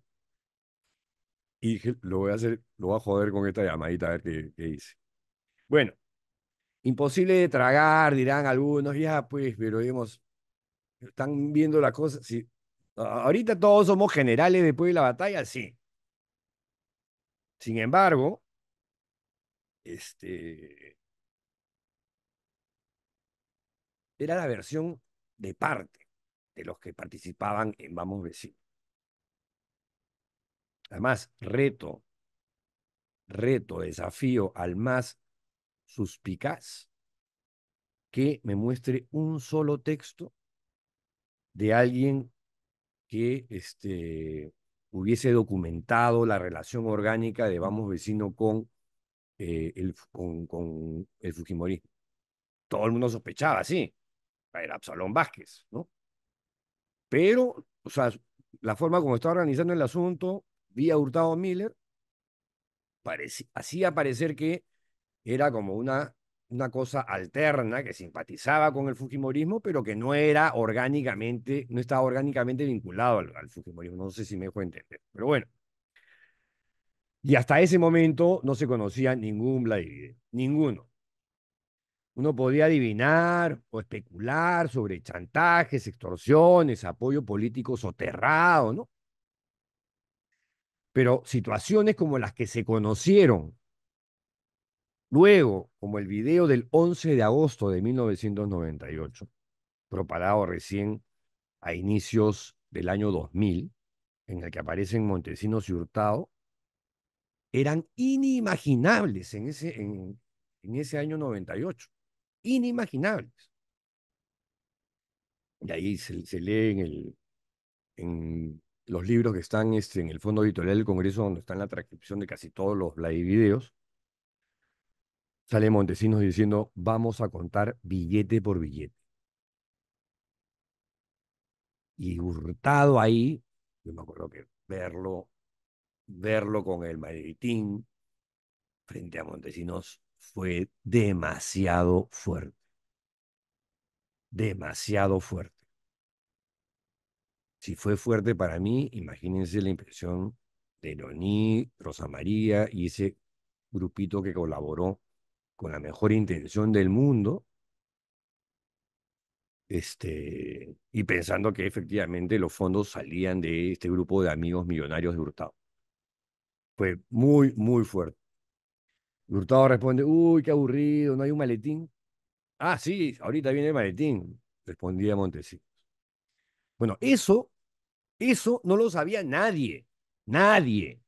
Y dije, lo voy a hacer, lo voy a joder con esta llamadita a ver qué, qué dice. Bueno, imposible de tragar, dirán algunos, ya pues, pero digamos, están viendo la cosa, sí. Ahorita todos somos generales después de la batalla, sí. Sin embargo, este era la versión de parte de los que participaban en Vamos Vecinos. Además, reto, reto, desafío al más suspicaz que me muestre un solo texto de alguien que este, hubiese documentado la relación orgánica de Vamos Vecino con, eh, el, con, el Todo el mundo sospechaba, sí, era Absalón Vázquez, ¿no? Pero, o sea, la forma como estaba organizando el asunto, vía Hurtado Miller, hacía parecer que era como una una cosa alterna que simpatizaba con el Fujimorismo, pero que no era orgánicamente, no estaba orgánicamente vinculado al, Fujimorismo. No sé si me dejó entender, pero bueno. Y hasta ese momento no se conocía ningún Vladivide, ninguno. Uno podía adivinar o especular sobre chantajes, extorsiones, apoyo político soterrado, ¿no? Pero situaciones como las que se conocieron Luego, como el video del 11 de agosto de 1998, preparado recién a inicios del año 2000, en el que aparecen Montesinos y Hurtado, eran inimaginables en ese, en, ese año 98. Inimaginables. Y ahí se, lee en, los libros que están este, en el fondo editorial del Congreso, donde está en la transcripción de casi todos los live videos sale Montesinos diciendo, vamos a contar billete por billete. Y Hurtado ahí, yo me acuerdo que verlo, verlo con el maritín frente a Montesinos fue demasiado fuerte. Demasiado fuerte. Si fue fuerte para mí, imagínense la impresión de Noni, Rosa María y ese grupito que colaboró con la mejor intención del mundo, este, y pensando que efectivamente los fondos salían de este grupo de amigos millonarios de Hurtado. Fue muy, muy fuerte. Hurtado responde, uy, qué aburrido, no hay un maletín. Ah, sí, ahorita viene el maletín, respondía Montesinos. Bueno, eso, eso no lo sabía nadie, nadie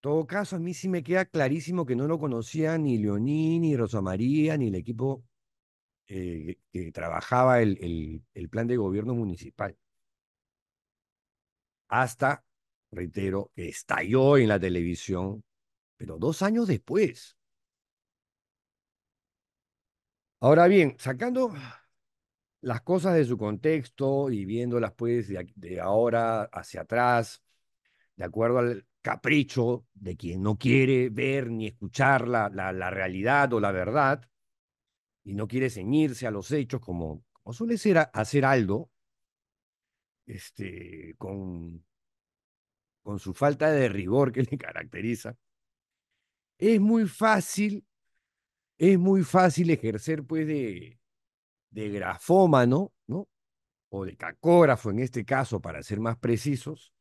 todo caso, a mí sí me queda clarísimo que no lo conocía ni Leonín ni Rosa María, ni el equipo eh, que trabajaba el, plan de gobierno municipal. Hasta, reitero, que estalló en la televisión, pero dos años después. Ahora bien, sacando las cosas de su contexto y viéndolas pues de ahora hacia atrás, de acuerdo al, capricho de quien no quiere ver ni escuchar la, la, realidad o la verdad y no quiere ceñirse a los hechos como, suele ser hacer algo este, con, con su falta de rigor que le caracteriza, es muy fácil, es muy fácil ejercer pues de, de grafómano, ¿no? O de cacógrafo en este caso, para ser más precisos,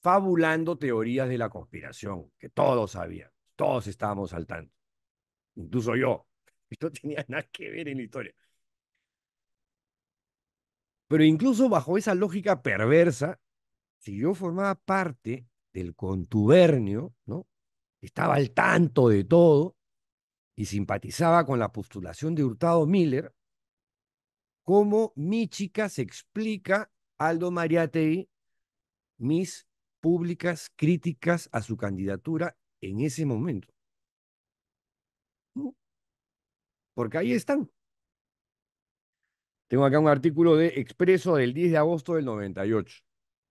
fabulando teorías de la conspiración, que todos sabían, todos estábamos al tanto, incluso yo. Esto tenía nada que ver en la historia. Pero incluso bajo esa lógica perversa, si yo formaba parte del contubernio, ¿no? estaba al tanto de todo y simpatizaba con la postulación de Hurtado Miller, ¿cómo mi chica se explica, Aldo Mariategui, mis públicas críticas a su candidatura en ese momento. Mm. Porque ahí están. Tengo acá un artículo de Expreso del 10 de agosto del 98.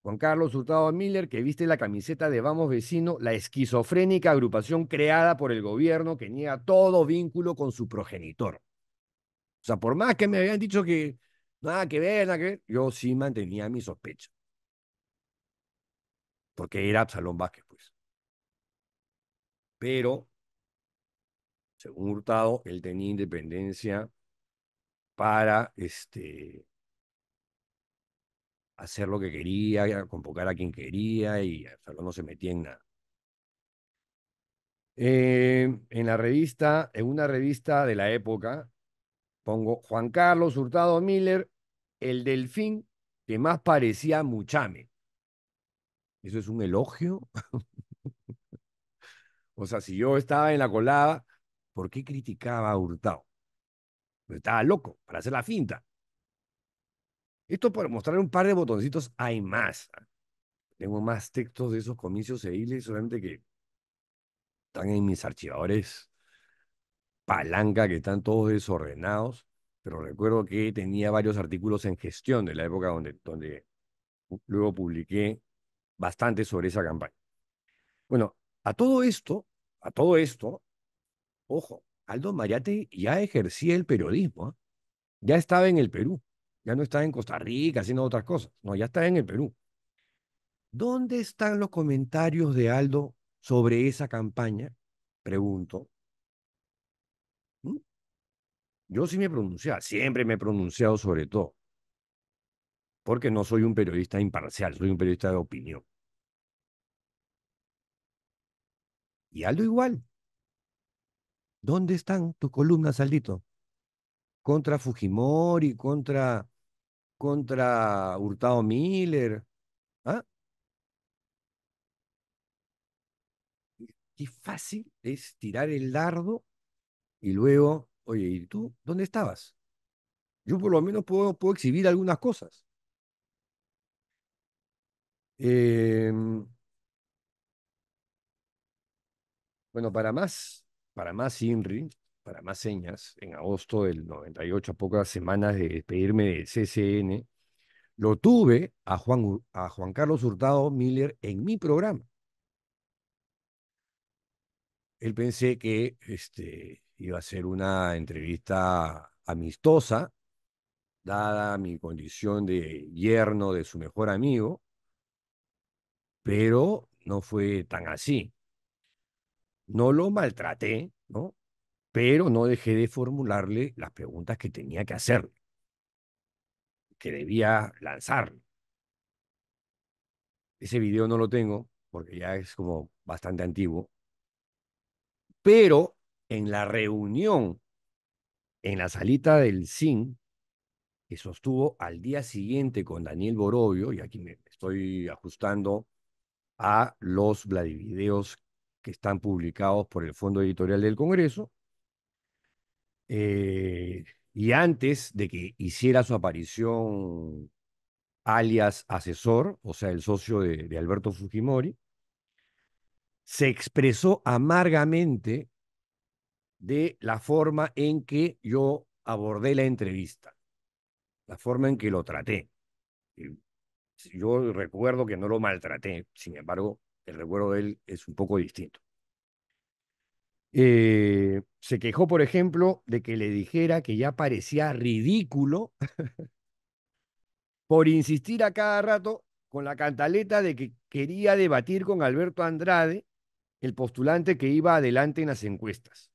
Juan Carlos Hurtado Miller, que viste la camiseta de Vamos Vecino, la esquizofrénica agrupación creada por el gobierno que niega todo vínculo con su progenitor. O sea, por más que me habían dicho que nada que ver, nada que ver, yo sí mantenía mi sospecha porque era Absalón Vázquez, pues. Pero, según Hurtado, él tenía independencia para este, hacer lo que quería, convocar a quien quería y Absalón no se metía en nada. Eh, en la revista, en una revista de la época, pongo Juan Carlos Hurtado Miller, el delfín que más parecía Muchame. ¿Eso es un elogio? o sea, si yo estaba en la colada, ¿por qué criticaba a Hurtado? Pues estaba loco para hacer la finta. Esto para mostrar un par de botoncitos hay más. Tengo más textos de esos comicios seguidos solamente que están en mis archivadores palanca, que están todos desordenados. Pero recuerdo que tenía varios artículos en gestión de la época donde, donde luego publiqué bastante sobre esa campaña. Bueno, a todo esto, a todo esto, ojo, Aldo Mayate ya ejercía el periodismo, ¿ah? ya estaba en el Perú, ya no estaba en Costa Rica haciendo otras cosas, no, ya estaba en el Perú. ¿Dónde están los comentarios de Aldo sobre esa campaña? Pregunto. ¿Mm? Yo sí me pronunciado, siempre me he pronunciado sobre todo porque no soy un periodista imparcial, soy un periodista de opinión. Y Aldo igual. ¿Dónde están tus columnas, Aldito? Contra Fujimori, contra, contra Hurtado Miller. ¿Ah? Qué fácil es tirar el dardo y luego, oye, ¿y tú dónde estabas? Yo por lo menos puedo, puedo exhibir algunas cosas. Em, bueno, para más, para más INRI, para más señas, en agosto del 98, a pocas semanas de despedirme del CCN, lo tuve a Juan, a Juan Carlos Hurtado Miller en mi programa. Él pensé que este, iba a ser una entrevista amistosa, dada mi condición de yerno de su mejor amigo, pero no fue tan así. No lo maltraté, ¿no? Pero no dejé de formularle las preguntas que tenía que hacer. que debía lanzar. Ese video no lo tengo porque ya es como bastante antiguo. Pero en la reunión, en la salita del sin que sostuvo al día siguiente con Daniel Borovio y aquí me estoy ajustando a los Vladivideos que están publicados por el Fondo Editorial del Congreso. Eh, y antes de que hiciera su aparición alias asesor, o sea, el socio de, de Alberto Fujimori, se expresó amargamente de la forma en que yo abordé la entrevista, la forma en que lo traté yo recuerdo que no lo maltraté, sin embargo, el recuerdo de él es un poco distinto. Eh, se quejó, por ejemplo, de que le dijera que ya parecía ridículo por insistir a cada rato con la cantaleta de que quería debatir con Alberto Andrade, el postulante que iba adelante en las encuestas.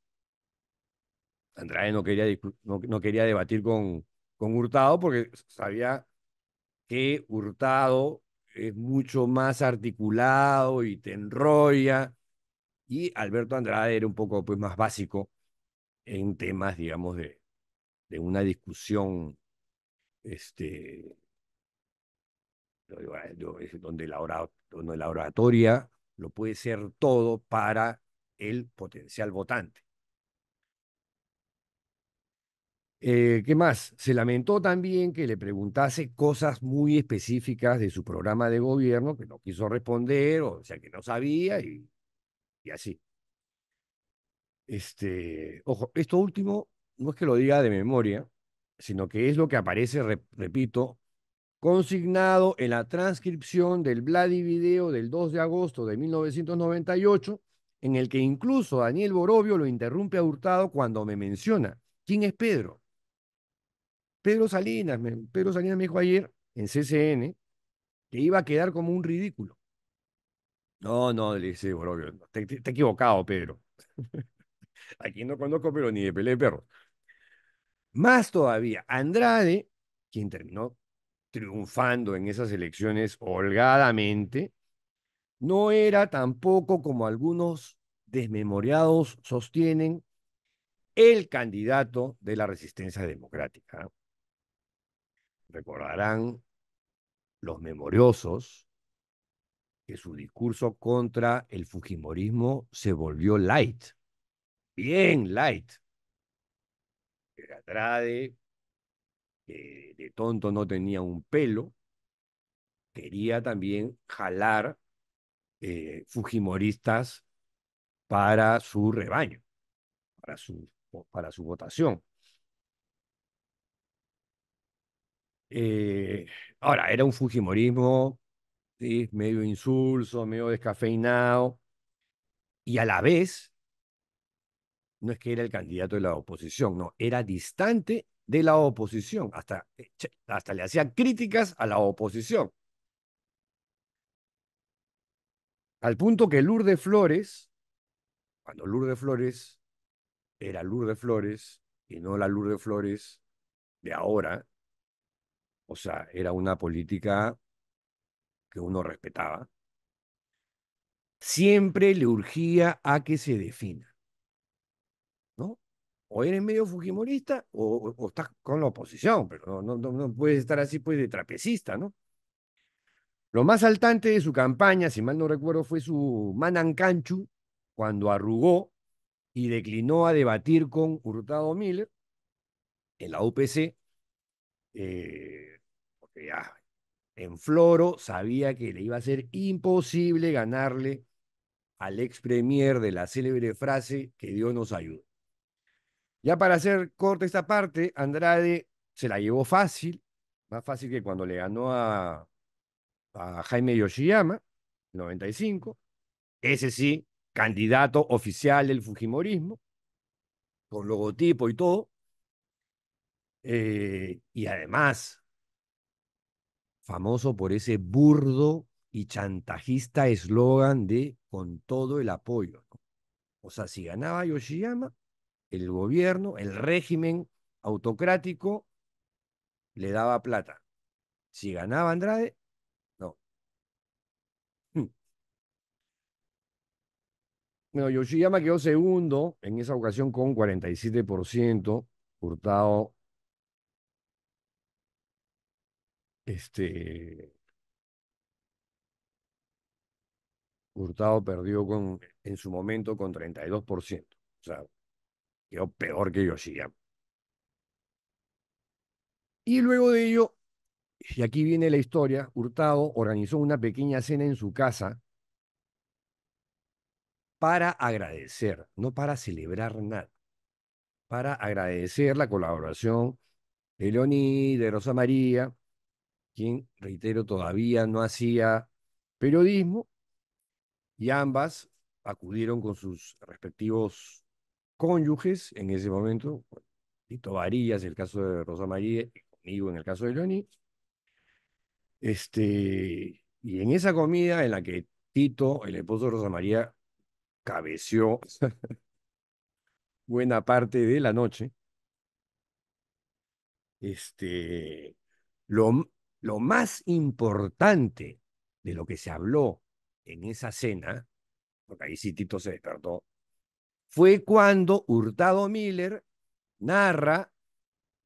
Andrade no quería, no quería debatir con, con Hurtado porque sabía que Hurtado es eh, mucho más articulado y te enrolla. Y Alberto Andrade era un poco pues, más básico en temas, digamos, de, de una discusión este, eh, donde donde la oratoria lo puede ser todo para el potencial votante. Eh, ¿Qué más? Se lamentó también que le preguntase cosas muy específicas de su programa de gobierno, que no quiso responder, o sea, que no sabía y, así. Este, ojo, esto último no es que lo diga de memoria, sino que es lo que aparece, repito, consignado en la transcripción del Vladivideo del 2 de agosto de 1998, en el que incluso Daniel Borovio lo interrumpe a Hurtado cuando me menciona. ¿Quién es Pedro? Pedro Salinas, me, Pedro Salinas me dijo ayer en CCN que iba a quedar como un ridículo. No, no, le dije, te, equivocado, Pedro. Aquí no conozco, pero ni de Pelé de perros. Más todavía, Andrade, quien terminó triunfando en esas elecciones holgadamente, no era tampoco, como algunos desmemoriados sostienen, el candidato de la resistencia democrática. ¿ah? recordarán los memoriosos que su discurso contra el Fujimorismo se volvió light, bien light. El que de tonto no tenía un pelo, quería también jalar eh, Fujimoristas para su rebaño, para su, para su votación. Eh, ahora, era un Fujimorismo medio insulso, medio descafeinado, y a la vez, no es que era el candidato de la oposición, no, era distante de la oposición, hasta, eh, hasta le hacían críticas a la oposición. Al punto que Lourdes Flores, cuando Lourdes Flores era Lourdes Flores y no la Lourdes Flores de ahora, o sea, era una política que uno respetaba. Siempre le urgía a que se defina. ¿No? O eres medio fujimorista o, estás con la oposición, pero no, no, no puedes estar así pues de trapecista, ¿no? Lo más saltante de su campaña, si mal no recuerdo, fue su Manancanchu, cuando arrugó y declinó a debatir con Hurtado Miller en la UPC eh, porque ya en Floro sabía que le iba a ser imposible ganarle al ex premier de la célebre frase que Dios nos ayude. Ya para hacer corta esta parte, Andrade se la llevó fácil, más fácil que cuando le ganó a, a Jaime Yoshiyama, 95, ese sí, candidato oficial del Fujimorismo, con logotipo y todo, eh, y además, famoso por ese burdo y chantajista eslogan de con todo el apoyo. O sea, si ganaba Yoshiyama, el gobierno, el régimen autocrático le daba plata. Si ganaba Andrade, no. Bueno, mm. Yoshiyama quedó segundo en esa ocasión con 47%, Hurtado Este. Hurtado perdió con, en su momento con 32%. O sea, quedó peor que yo sí. Y luego de ello, y aquí viene la historia, Hurtado organizó una pequeña cena en su casa para agradecer, no para celebrar nada, para agradecer la colaboración de Leoní, de Rosa María, quien, reitero, todavía no hacía periodismo, y ambas acudieron con sus respectivos cónyuges en ese momento, Tito Varillas en el caso de Rosa María y conmigo en el caso de Johnny. Este, y en esa comida en la que Tito, el esposo de Rosa María, cabeció buena parte de la noche, este, lo, lo más importante de lo que se habló en esa cena, porque ahí sí Tito se despertó, fue cuando Hurtado Miller narra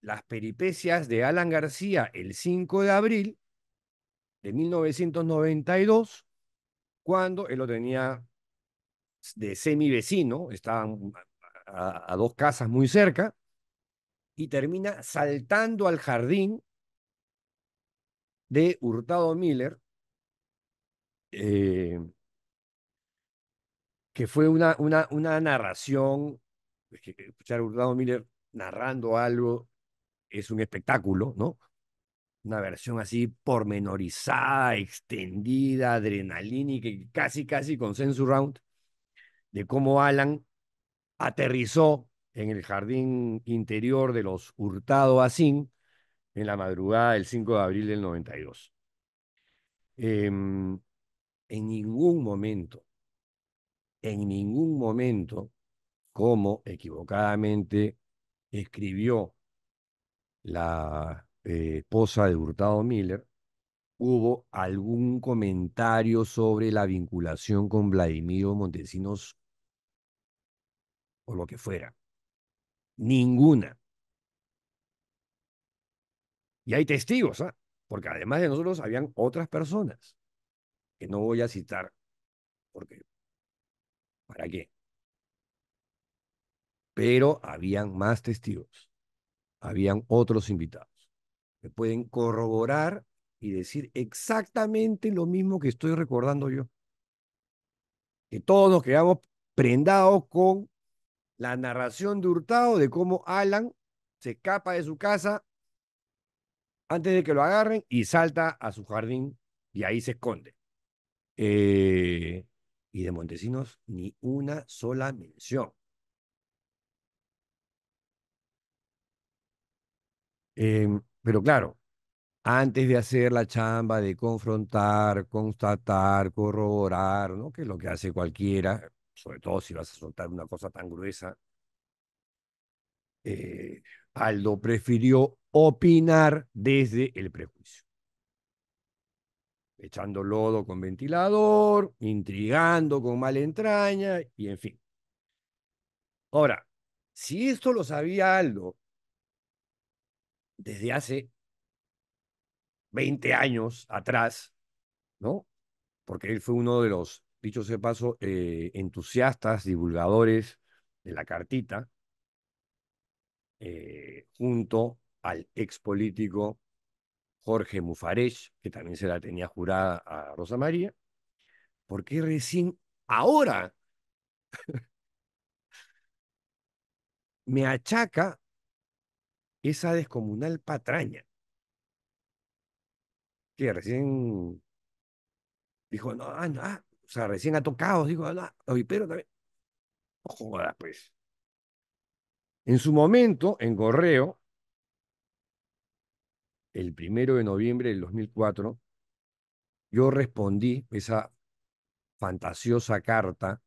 las peripecias de Alan García el 5 de abril de 1992, cuando él lo tenía de vecino, estaban a dos casas muy cerca, y termina saltando al jardín de Hurtado Miller, eh, que fue una, una, una narración, escuchar Hurtado Miller narrando algo es un espectáculo, ¿no? Una versión así pormenorizada, extendida, adrenalina y casi, casi con de cómo Alan aterrizó en el jardín interior de los Hurtado Asín en la madrugada del 5 de abril del 92. Em, en ningún momento, en ningún momento, como equivocadamente escribió la eh, esposa de Hurtado Miller, hubo algún comentario sobre la vinculación con Vladimir Montesinos o lo que fuera. Ninguna. Y hay testigos, ¿ah? porque además de nosotros habían otras personas que no voy a citar, porque ¿para qué? Pero habían más testigos, habían otros invitados que pueden corroborar y decir exactamente lo mismo que estoy recordando yo. Que todos nos quedamos prendados con la narración de Hurtado de cómo Alan se escapa de su casa antes de que lo agarren y salta a su jardín y ahí se esconde. Eh, y de Montesinos ni una sola mención. Em, pero claro, antes de hacer la chamba de confrontar, constatar, corroborar, ¿no? que es lo que hace cualquiera, sobre todo si vas a soltar una cosa tan gruesa, eh, Aldo prefirió opinar desde el prejuicio. Echando lodo con ventilador, intrigando con mala entraña y en fin. Ahora, si esto lo sabía Aldo desde hace 20 años atrás, ¿no? Porque él fue uno de los, dicho sea paso, eh, entusiastas, divulgadores de la cartita, eh, junto al ex político Jorge Mufarech que también se la tenía jurada a Rosa María, porque recién ahora me achaca esa descomunal patraña. Que recién dijo, no, ah, no, ah", o sea, recién ha tocado, dijo, ah, no, ah, pero también. Ojo, pues. En su momento, en Correo, el primero de noviembre del 2004, yo respondí esa fantasiosa carta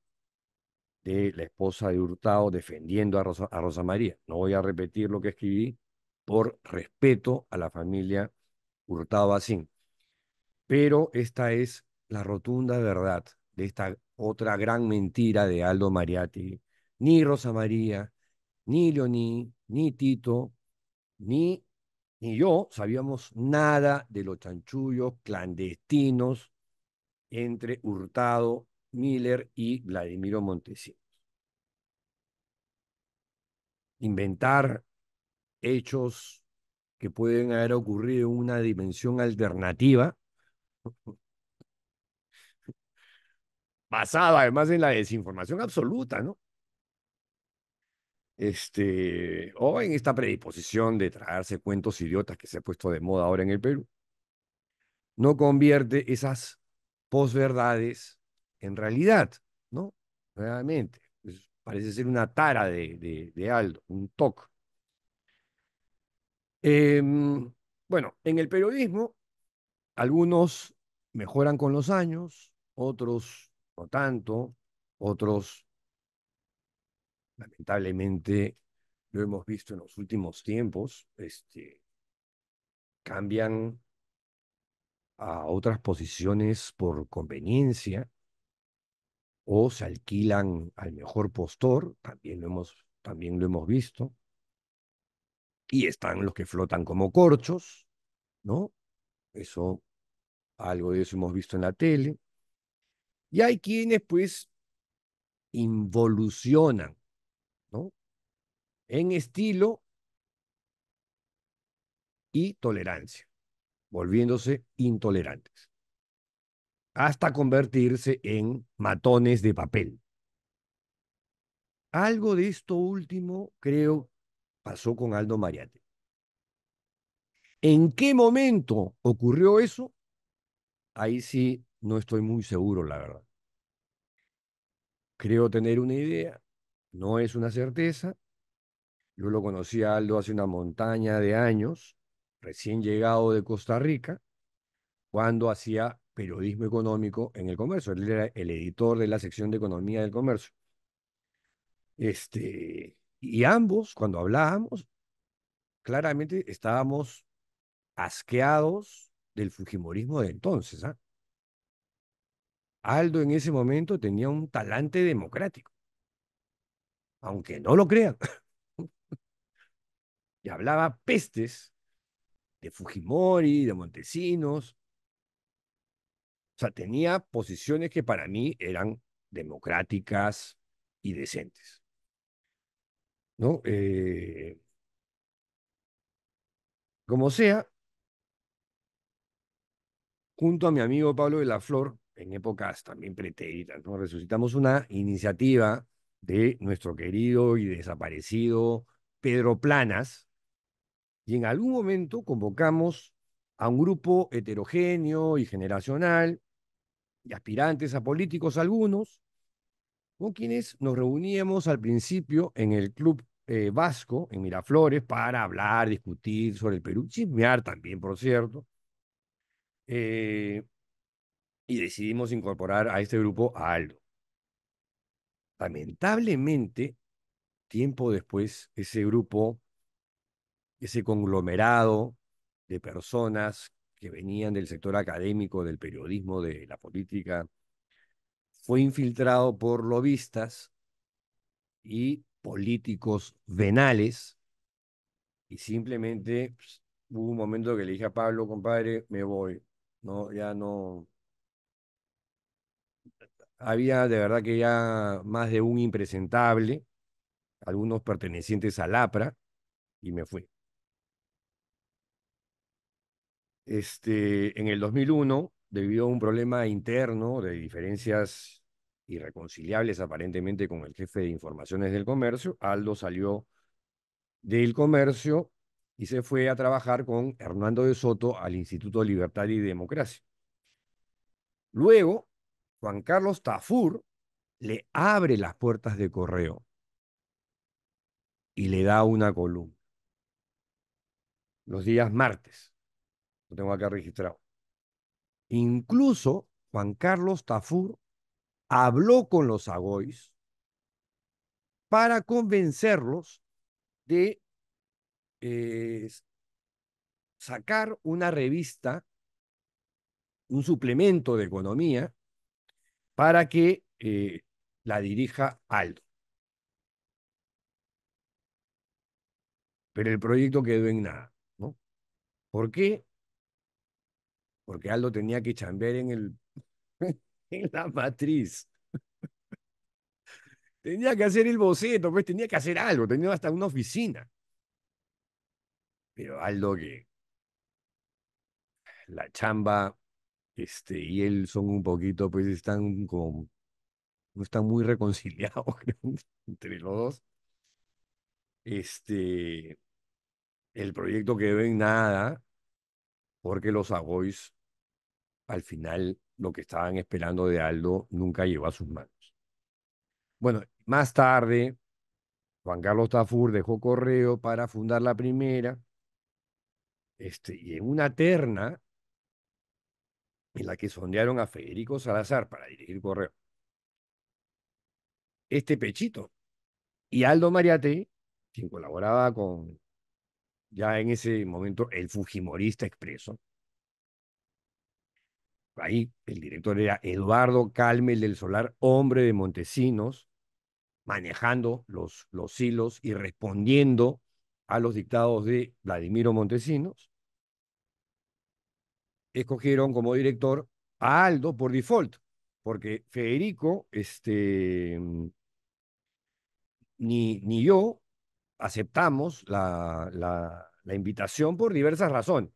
de la esposa de Hurtado defendiendo a Rosa, María. No voy a repetir lo que escribí por respeto a la familia Hurtado Bacín. Pero esta es la rotunda verdad de esta otra gran mentira de Aldo Mariatti. Ni Rosa María, ni Leoní, ni Tito, ni ni yo sabíamos nada de los chanchullos clandestinos entre Hurtado, Miller y Vladimiro Montesinos. Inventar hechos que pueden haber ocurrido en una dimensión alternativa, basada además en la desinformación absoluta, ¿no? este, o en esta predisposición de traerse cuentos idiotas que se ha puesto de moda ahora en el Perú, no convierte esas posverdades en realidad, ¿no? Realmente. parece ser una tara de, de, Aldo, un toque. Em, bueno, en el periodismo, algunos mejoran con los años, otros no tanto, otros lamentablemente lo hemos visto en los últimos tiempos, este, cambian a otras posiciones por conveniencia o se alquilan al mejor postor, también lo hemos, también lo hemos visto, y están los que flotan como corchos, ¿no? Eso, algo de eso hemos visto en la tele. Y hay quienes, pues, involucionan en estilo y tolerancia, volviéndose intolerantes, hasta convertirse en matones de papel. Algo de esto último, creo, pasó con Aldo Mariate. ¿En qué momento ocurrió eso? Ahí sí no estoy muy seguro, la verdad. Creo tener una idea, no es una certeza. Yo lo conocí a Aldo hace una montaña de años, recién llegado de Costa Rica, cuando hacía periodismo económico en el comercio. Él era el editor de la sección de economía del comercio. Este, y ambos, cuando hablábamos, claramente estábamos asqueados del Fujimorismo de entonces. ¿ah? Aldo en ese momento tenía un talante democrático aunque no lo crean. y hablaba pestes de Fujimori, de Montesinos. O sea, tenía posiciones que para mí eran democráticas y decentes. ¿No? Eh, como sea, junto a mi amigo Pablo de la Flor, en épocas también pretéritas, resucitamos una iniciativa de nuestro querido y desaparecido Pedro Planas, y en algún momento convocamos a un grupo heterogéneo y generacional, y aspirantes a políticos algunos, con quienes nos reuníamos al principio en el Club eh, Vasco, en Miraflores, para hablar, discutir sobre el Perú, chismear también, por cierto. Eh, y decidimos incorporar a este grupo a Aldo lamentablemente, tiempo después, ese grupo, ese conglomerado de personas que venían del sector académico, del periodismo, de la política, fue infiltrado por lobistas y políticos venales y simplemente pues, hubo un momento que le dije a Pablo, compadre, me voy, no, ya no, había de verdad que ya más de un impresentable, algunos pertenecientes al APRA, y me fui. Este, en el 2001, debido a un problema interno de diferencias irreconciliables aparentemente con el jefe de informaciones del comercio, Aldo salió del comercio y se fue a trabajar con Hernando de Soto al Instituto Libertad y Democracia. Luego, Juan Carlos Tafur le abre las puertas de correo y le da una columna. Los días martes. Lo tengo acá registrado. Incluso Juan Carlos Tafur habló con los Agois para convencerlos de eh, sacar una revista, un suplemento de economía, para que eh, la dirija Aldo. Pero el proyecto quedó en nada. ¿no? ¿Por qué? Porque Aldo tenía que chambear en, el, en la matriz. Tenía que hacer el boceto, pues tenía que hacer algo, tenía hasta una oficina. Pero Aldo que la chamba este, y él son un poquito, pues están como, no están muy reconciliados entre los dos. Este, el proyecto que en nada, porque los Agois, al final, lo que estaban esperando de Aldo nunca llegó a sus manos. Bueno, más tarde, Juan Carlos Tafur dejó correo para fundar la primera, este, y en una terna en la que sondearon a Federico Salazar para dirigir Correo. Este Pechito y Aldo Mariate, quien colaboraba con ya en ese momento el Fujimorista expreso. Ahí el director era Eduardo Calmel del Solar, hombre de Montesinos, manejando los, los hilos y respondiendo a los dictados de Vladimiro Montesinos escogieron como director a Aldo por default, porque Federico, este, ni, ni yo aceptamos la, invitación por diversas razones,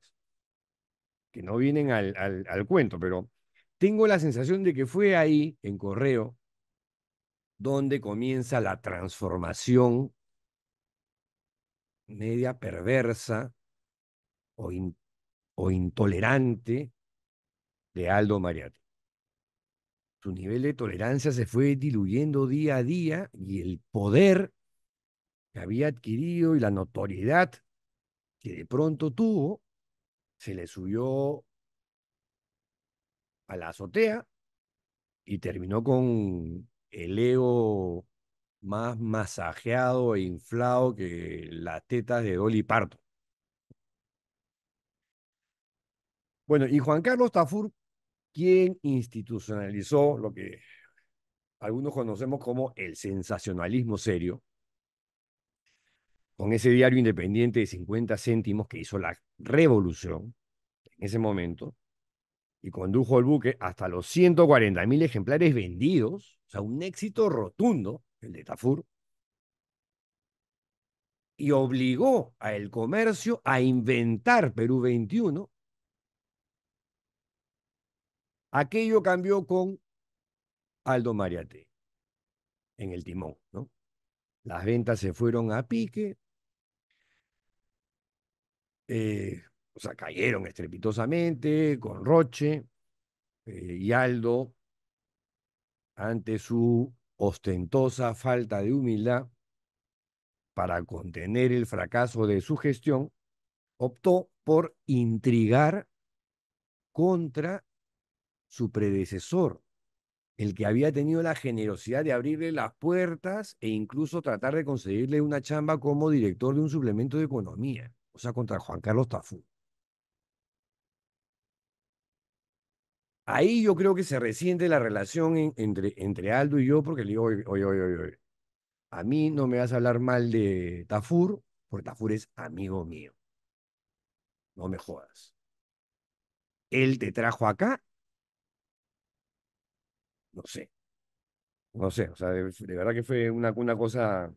que no vienen al, al, cuento, pero tengo la sensación de que fue ahí, en correo, donde comienza la transformación media perversa o o intolerante de Aldo mariati Su nivel de tolerancia se fue diluyendo día a día y el poder que había adquirido y la notoriedad que de pronto tuvo se le subió a la azotea y terminó con el ego más masajeado e inflado que las tetas de Dolly Parton. Bueno, y Juan Carlos Tafur, quien institucionalizó lo que algunos conocemos como el sensacionalismo serio, con ese diario independiente de 50 céntimos que hizo la revolución en ese momento y condujo el buque hasta los 140 mil ejemplares vendidos, o sea, un éxito rotundo, el de Tafur, y obligó al comercio a inventar Perú 21 Aquello cambió con Aldo Mariate en el timón, Las ventas se fueron a pique, eh, o sea, cayeron estrepitosamente con Roche eh, y Aldo, ante su ostentosa falta de humildad para contener el fracaso de su gestión, optó por intrigar contra su predecesor, el que había tenido la generosidad de abrirle las puertas e incluso tratar de conseguirle una chamba como director de un suplemento de economía, o sea, contra Juan Carlos Tafú. Ahí yo creo que se resiente la relación entre, entre Aldo y yo, porque le digo, oye, oye, oye, oye, a mí no me vas a hablar mal de Tafur, porque Tafur es amigo mío. No me jodas. Él te trajo acá no sé. No sé, o sea, de, verdad que fue una, una cosa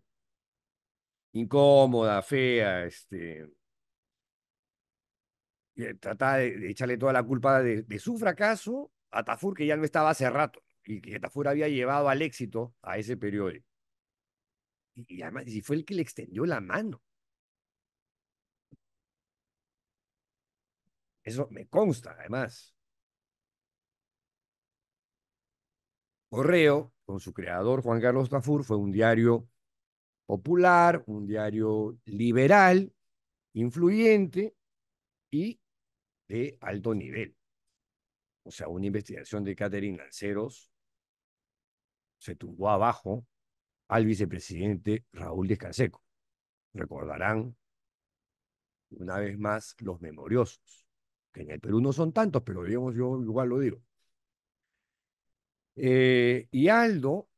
incómoda, fea, este, eh, trataba de, echarle toda la culpa de, su fracaso a Tafur, que ya no estaba hace rato, y que Tafur había llevado al éxito a ese periódico. Y, y además, y fue el que le extendió la mano. Eso me consta, además. Correo, con su creador Juan Carlos Tafur, fue un diario popular, un diario liberal, influyente y de alto nivel. O sea, una investigación de Catherine Lanceros se tumbó abajo al vicepresidente Raúl Descanseco. Recordarán una vez más los memoriosos, que en el Perú no son tantos, pero digamos, yo igual lo digo. Eh, y Aldo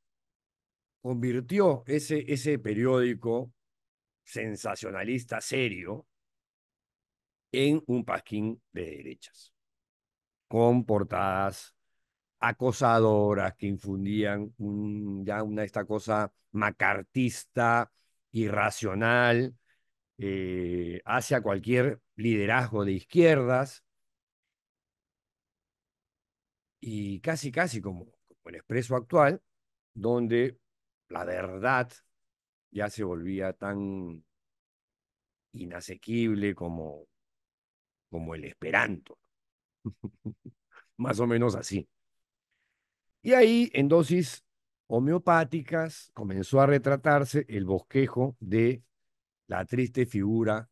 convirtió ese, ese periódico sensacionalista serio en un pasquín de derechas, con portadas acosadoras que infundían ya una, esta cosa macartista, irracional, eh, hacia cualquier liderazgo de izquierdas, y casi, casi como o el Expreso Actual, donde la verdad ya se volvía tan inasequible como, como el esperanto. Más o menos así. Y ahí, en dosis homeopáticas, comenzó a retratarse el bosquejo de la triste figura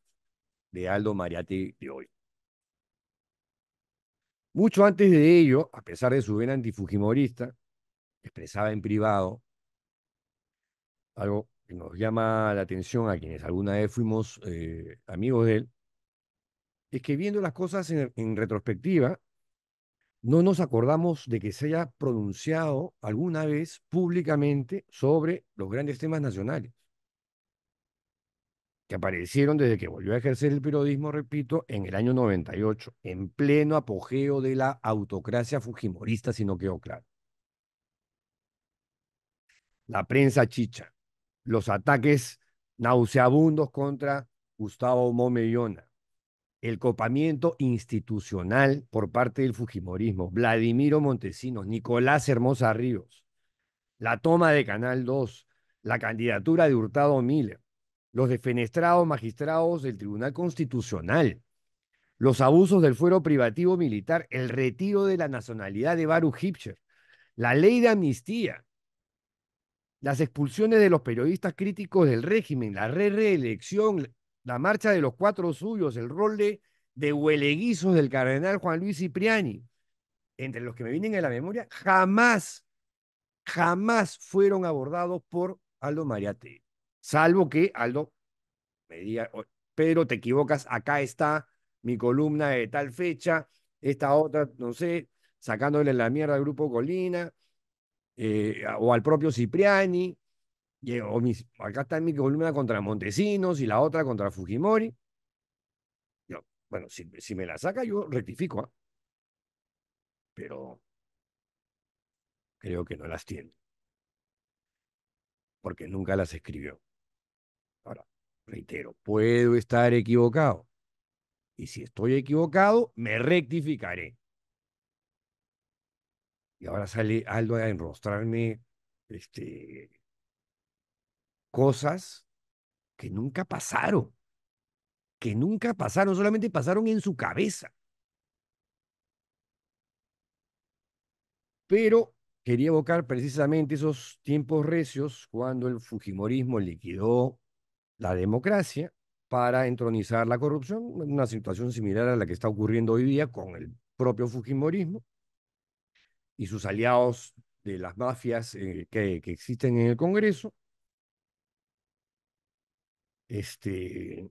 de Aldo Mariatti de hoy. Mucho antes de ello, a pesar de su vena antifujimorista, expresaba en privado algo que nos llama la atención a quienes alguna vez fuimos eh, amigos de él, es que viendo las cosas en retrospectiva, no nos acordamos de que se haya pronunciado alguna vez públicamente sobre los grandes temas nacionales que aparecieron desde que volvió a ejercer el periodismo, repito, en el año 98, en pleno apogeo de la autocracia fujimorista, si no quedó claro. La prensa chicha, los ataques nauseabundos contra Gustavo Momellona, el copamiento institucional por parte del Fujimorismo, Vladimiro Montesinos, Nicolás Hermosa Ríos, la toma de Canal 2, la candidatura de Hurtado Miller, los defenestrados magistrados del Tribunal Constitucional, los abusos del fuero privativo militar, el retiro de la nacionalidad de Baruch Hipcher, la ley de amnistía, las expulsiones de los periodistas críticos del régimen, la reelección, la marcha de los cuatro suyos, el rol de, de hueleguizos del cardenal Juan Luis Cipriani, entre los que me vienen a la memoria, jamás, jamás fueron abordados por Aldo Mariate. Salvo que Aldo me diga, pero te equivocas, acá está mi columna de tal fecha, esta otra, no sé, sacándole la mierda al grupo Colina, eh, o al propio Cipriani, eh, o acá está mi columna contra Montesinos y la otra contra Fujimori. Yo, bueno, si, me la saca, yo rectifico, ¿ah? pero creo que no las tiene, porque nunca las escribió. Ahora, reitero, puedo estar equivocado. Y si estoy equivocado, me rectificaré. Y ahora sale Aldo a enrostrarme este, cosas que nunca pasaron, que nunca pasaron, solamente pasaron en su cabeza. Pero quería evocar precisamente esos tiempos recios cuando el Fujimorismo liquidó la democracia para entronizar la corrupción, una situación similar a la que está ocurriendo hoy día con el propio Fujimorismo y sus aliados de las mafias eh, que, existen en el Congreso. Este,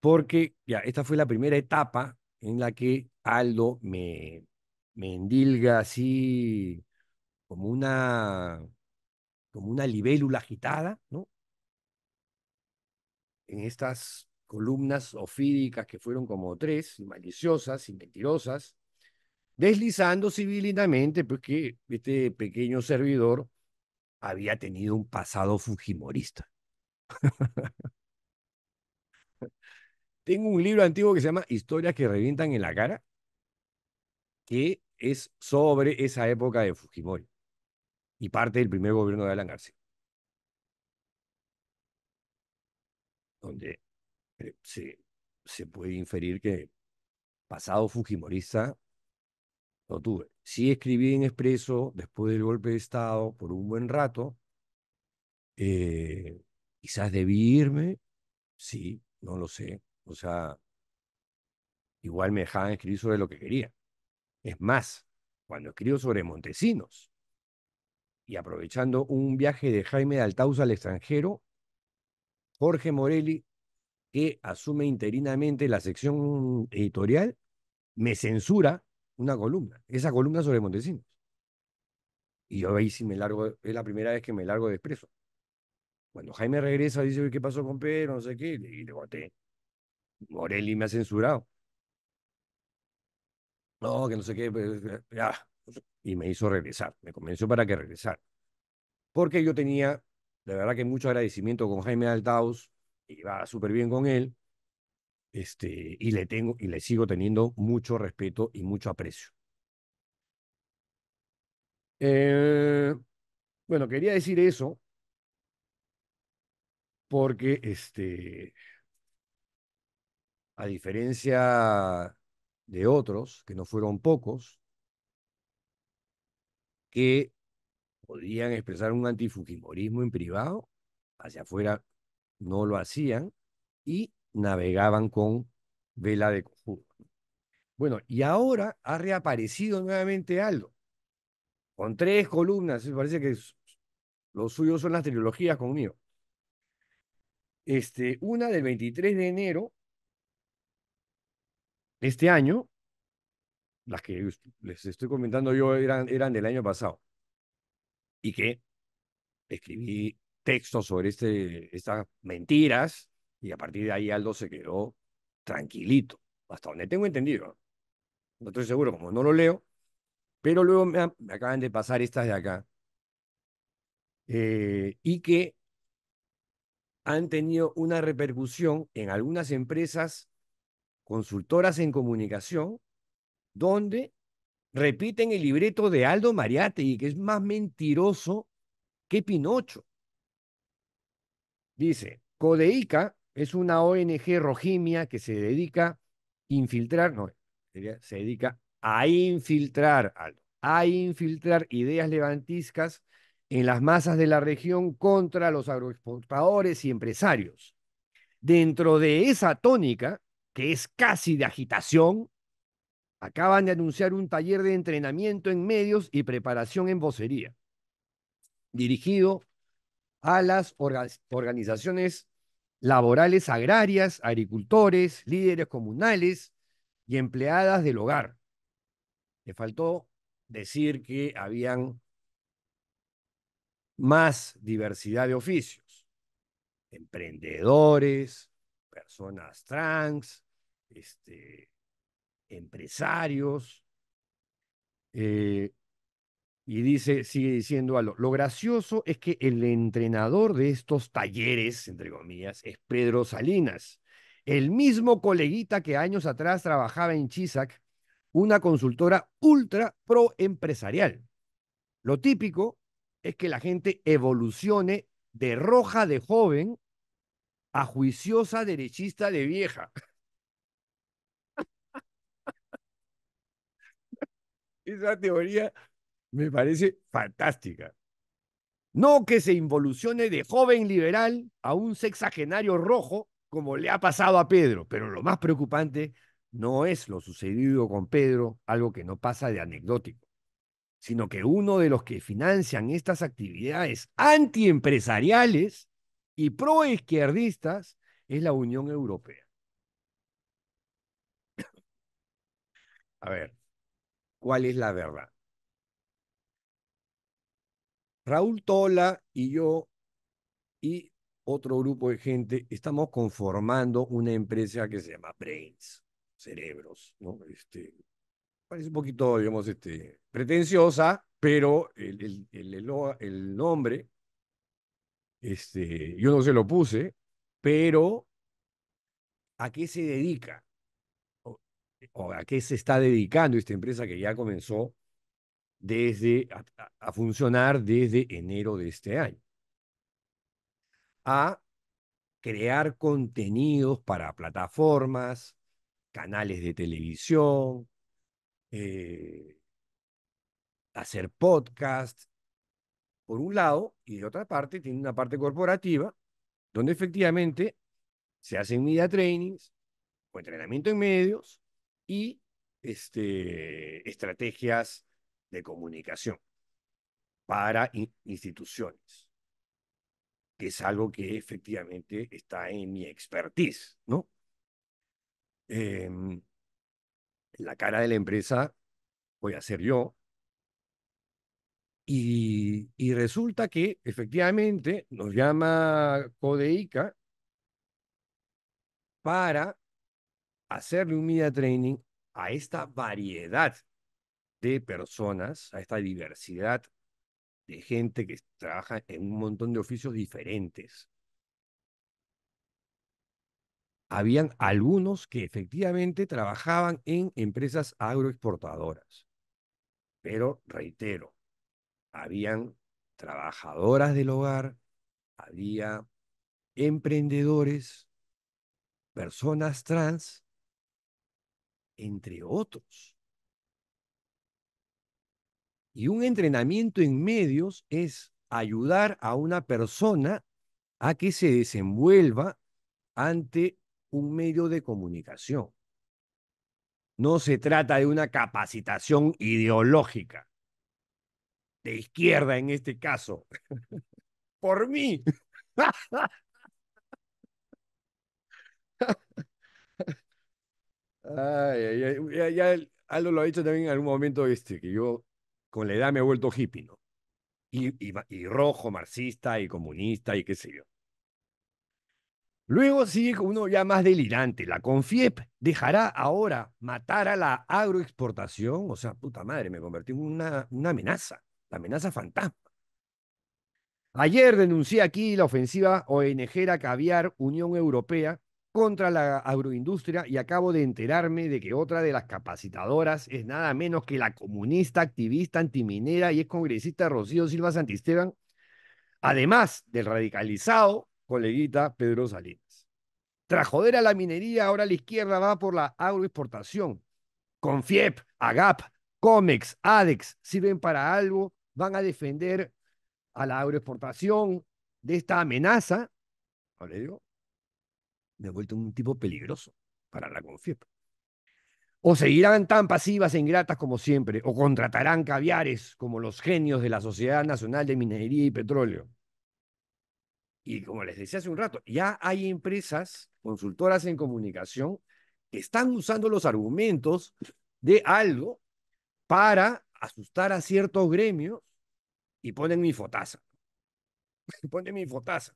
porque ya, esta fue la primera etapa en la que Aldo me, me endilga así como una, como una libélula agitada, ¿no? en estas columnas ofídicas que fueron como tres, y maliciosas y mentirosas, deslizando civilinamente porque pues, este pequeño servidor había tenido un pasado fujimorista. Tengo un libro antiguo que se llama Historias que revientan en la cara, que es sobre esa época de Fujimori y parte del primer gobierno de Alan García. donde eh, se, puede inferir que pasado fujimorista no tuve. Sí escribí en Expreso después del golpe de Estado por un buen rato. Eh, quizás debí irme, sí, no lo sé. O sea, igual me dejaban escribir sobre lo que quería. Es más, cuando escribo sobre Montesinos y aprovechando un viaje de Jaime de Altaus al extranjero, Jorge Morelli, que asume interinamente la sección editorial, me censura una columna, esa columna sobre Montesinos. Y yo ahí sí me largo, es la primera vez que me largo de expreso. Cuando Jaime regresa, dice, ¿qué pasó con Pedro? No sé qué, y le boté. Morelli me ha censurado. No, que no sé qué, pues, eh, ya. Y me hizo regresar, me convenció para que regresara. Porque yo tenía la verdad que mucho agradecimiento con Jaime Altaus, y va súper bien con él. Este, y le tengo y le sigo teniendo mucho respeto y mucho aprecio. Eh, bueno, quería decir eso porque este, a diferencia de otros, que no fueron pocos, que podían expresar un antifujimorismo en privado, hacia afuera no lo hacían y navegaban con vela de cojudo. Bueno, y ahora ha reaparecido nuevamente Aldo, con tres columnas, parece que lo suyo son las trilogías conmigo. Este, una del 23 de enero este año, las que les estoy comentando yo eran, eran del año pasado y que escribí textos sobre este, estas mentiras y a partir de ahí Aldo se quedó tranquilito, hasta donde tengo entendido. No estoy seguro, como no lo leo, pero luego me, acaban de pasar estas de acá. Eh, y que han tenido una repercusión en algunas empresas consultoras en comunicación, donde repiten el libreto de Aldo Y que es más mentiroso que Pinocho. Dice, Codeica es una ONG rojimia que se dedica a infiltrar, no, se dedica a infiltrar, a infiltrar ideas levantiscas en las masas de la región contra los agroexportadores y empresarios. Dentro de esa tónica, que es casi de agitación, acaban de anunciar un taller de entrenamiento en medios y preparación en vocería, dirigido a las organizaciones laborales agrarias, agricultores, líderes comunales y empleadas del hogar. Le faltó decir que habían más diversidad de oficios, emprendedores, personas trans, este, empresarios. Eh, y dice, sigue diciendo algo. Lo gracioso es que el entrenador de estos talleres, entre comillas, es Pedro Salinas, el mismo coleguita que años atrás trabajaba en Chisac, una consultora ultra pro empresarial Lo típico es que la gente evolucione de roja de joven a juiciosa derechista de vieja. Esa teoría me parece fantástica. No que se involucione de joven liberal a un sexagenario rojo, como le ha pasado a Pedro, pero lo más preocupante no es lo sucedido con Pedro, algo que no pasa de anecdótico, sino que uno de los que financian estas actividades antiempresariales y proizquierdistas es la Unión Europea. A ver, cuál es la verdad. Raúl Tola y yo y otro grupo de gente estamos conformando una empresa que se llama Brains, cerebros, ¿no? Este, parece un poquito, digamos, este, pretenciosa, pero el, el, nombre, este, yo no se lo puse, pero ¿a qué se dedica? a qué se está dedicando esta empresa que ya comenzó desde, a, funcionar desde enero de este año. A crear contenidos para plataformas, canales de televisión, eh, hacer podcasts por un lado, y de otra parte tiene una parte corporativa, donde efectivamente se hacen media trainings o entrenamiento en medios y este, estrategias de comunicación para instituciones, que es algo que efectivamente está en mi expertise, ¿no? Em, la cara de la empresa voy a ser yo. Y, y resulta que efectivamente nos llama Codeica para hacerle un media training a esta variedad de personas, a esta diversidad de gente que trabaja en un montón de oficios diferentes. Habían algunos que efectivamente trabajaban en empresas agroexportadoras, pero reitero, habían trabajadoras del hogar, había emprendedores, personas trans entre otros. Y un entrenamiento en medios es ayudar a una persona a que se desenvuelva ante un medio de comunicación. No se trata de una capacitación ideológica, de izquierda en este caso, por mí. Ay, ya, ya Aldo lo ha dicho también en algún momento, este, que yo con la edad me he vuelto hippie, ¿no? Y, y, rojo, marxista y comunista y qué sé yo. Luego sigue uno ya más delirante. La CONFIEP dejará ahora matar a la agroexportación. O sea, puta madre, me convertí en una, una amenaza, la amenaza fantasma. Ayer denuncié aquí la ofensiva era Caviar Unión Europea contra la agroindustria y acabo de enterarme de que otra de las capacitadoras es nada menos que la comunista activista antiminera y ex congresista Rocío Silva Santisteban, además del radicalizado coleguita Pedro Salinas. Tras joder a la minería, ahora la izquierda va por la agroexportación. Confiep, AGAP, COMEX, ADEX sirven para algo, van a defender a la agroexportación de esta amenaza, ahora digo, me he vuelto un tipo peligroso para la confianza. O seguirán tan pasivas e ingratas como siempre, o contratarán caviares como los genios de la Sociedad Nacional de Minería y Petróleo. Y como les decía hace un rato, ya hay empresas, consultoras en comunicación, que están usando los argumentos de algo para asustar a ciertos gremios y ponen mi fotaza. ponen mi fotaza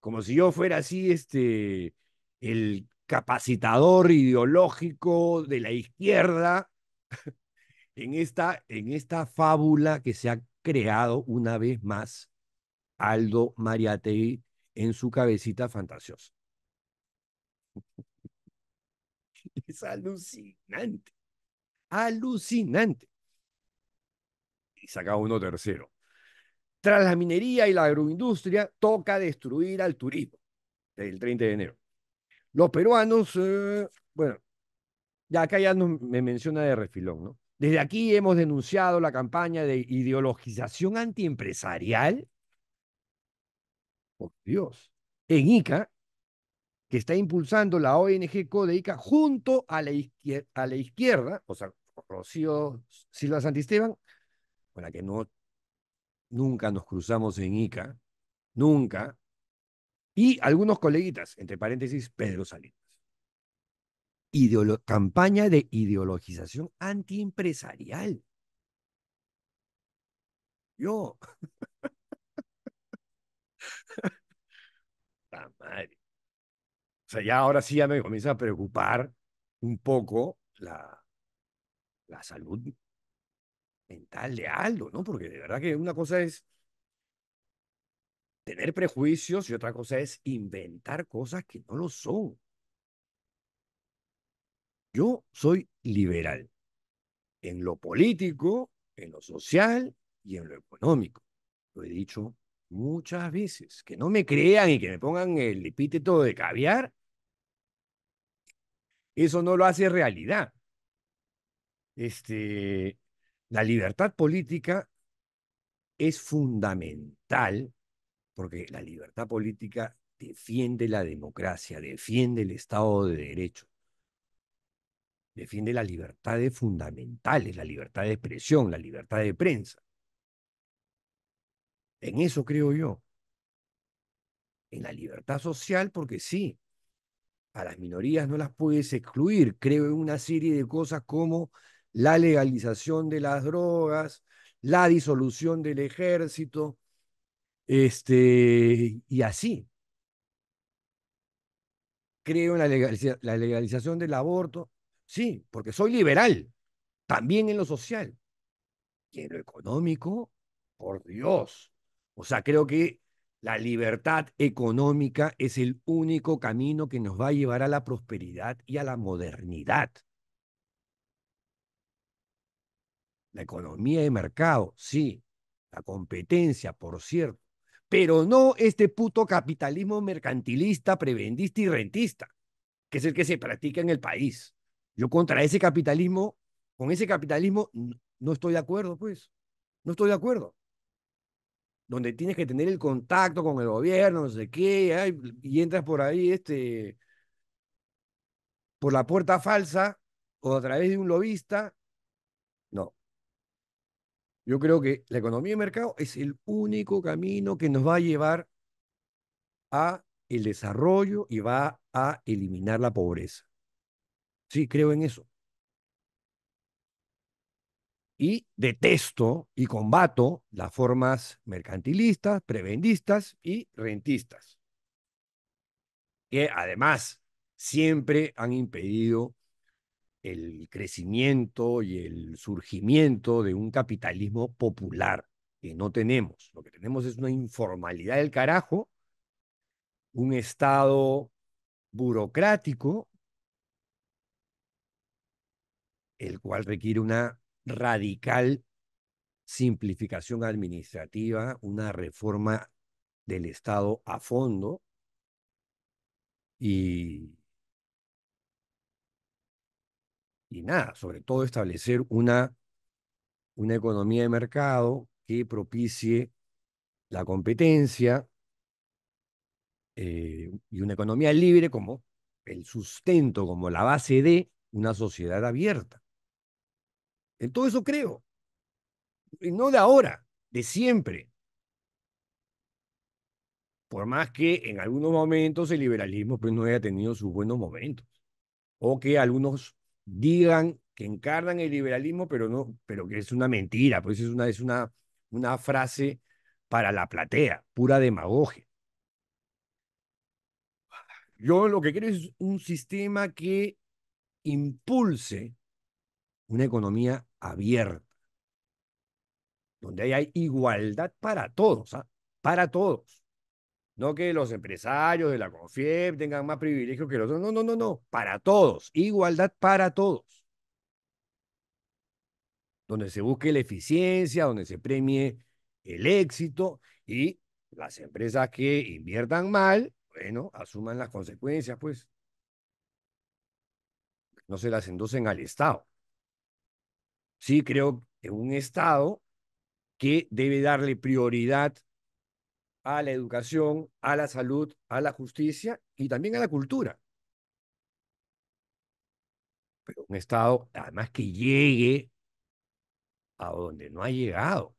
como si yo fuera así, este, el capacitador ideológico de la izquierda en esta, en esta fábula que se ha creado una vez más Aldo Mariategui en su cabecita fantasiosa. Es alucinante, alucinante. Y saca uno tercero. Tras la minería y la agroindustria, toca destruir al turismo el 30 de enero. Los peruanos, eh, bueno, ya acá ya no me menciona de refilón, ¿no? Desde aquí hemos denunciado la campaña de ideologización antiempresarial. Por Dios. En ICA, que está impulsando la ONG Codeica junto a la, izquierda, a la izquierda, o sea, Rocío Silva Santisteban, con la que no nunca nos cruzamos en Ica, nunca. Y algunos coleguitas, entre paréntesis, Pedro Salinas. campaña de ideologización antiempresarial. Yo. La madre. O sea, ya ahora sí ya me comienza a preocupar un poco la, la salud mental de algo, ¿no? Porque de verdad que una cosa es tener prejuicios y otra cosa es inventar cosas que no lo son. Yo soy liberal en lo político, en lo social y en lo económico. Lo he dicho muchas veces. Que no me crean y que me pongan el epíteto de caviar, eso no lo hace realidad. Este, la libertad política es fundamental porque la libertad política defiende la democracia, defiende el Estado de Derecho, defiende las libertades fundamentales, la libertad de expresión, la libertad de prensa. En eso creo yo. En la libertad social, porque sí, a las minorías no las puedes excluir. Creo en una serie de cosas como la legalización de las drogas, la disolución del ejército, este, y así. Creo en la, la legalización del aborto, sí, porque soy liberal, también en lo social. Y en lo económico, por Dios. O sea, creo que la libertad económica es el único camino que nos va a llevar a la prosperidad y a la modernidad. La economía de mercado, sí. La competencia, por cierto. Pero no este puto capitalismo mercantilista, prebendista y rentista, que es el que se practica en el país. Yo contra ese capitalismo, con ese capitalismo no estoy de acuerdo, pues. No estoy de acuerdo donde tienes que tener el contacto con el gobierno, no sé qué, y entras por ahí, este, por la puerta falsa o a través de un lobista. No, yo creo que la economía de mercado es el único camino que nos va a llevar a el desarrollo y va a eliminar la pobreza. Sí, creo en eso. Y detesto y combato las formas mercantilistas, prebendistas y rentistas, que además siempre han impedido el crecimiento y el surgimiento de un capitalismo popular que no tenemos. Lo que tenemos es una informalidad del carajo, un Estado burocrático, el cual requiere una radical simplificación administrativa, una reforma del Estado a fondo y y nada, sobre todo establecer una, una economía de mercado que propicie la competencia eh, y una economía libre como el sustento, como la base de una sociedad abierta. En todo eso creo. no de ahora, de siempre. Por más que en algunos momentos el liberalismo pues, no haya tenido sus buenos momentos. O que algunos digan que encarnan el liberalismo, pero no, pero que es una mentira, pues es una, es una, una frase para la platea, pura demagogia. Yo lo que quiero es un sistema que impulse una economía abierta, donde haya igualdad para todos, ¿ah? para todos. No que los empresarios de la CONFIEP tengan más privilegios que los otros. No, no, no, no. Para todos. Igualdad para todos. Donde se busque la eficiencia, donde se premie el éxito y las empresas que inviertan mal, bueno, asuman las consecuencias, pues. No se las endosen al Estado. Sí creo que un Estado que debe darle prioridad a la educación, a la salud, a la justicia y también a la cultura. Pero un Estado, además, que llegue a donde no ha llegado.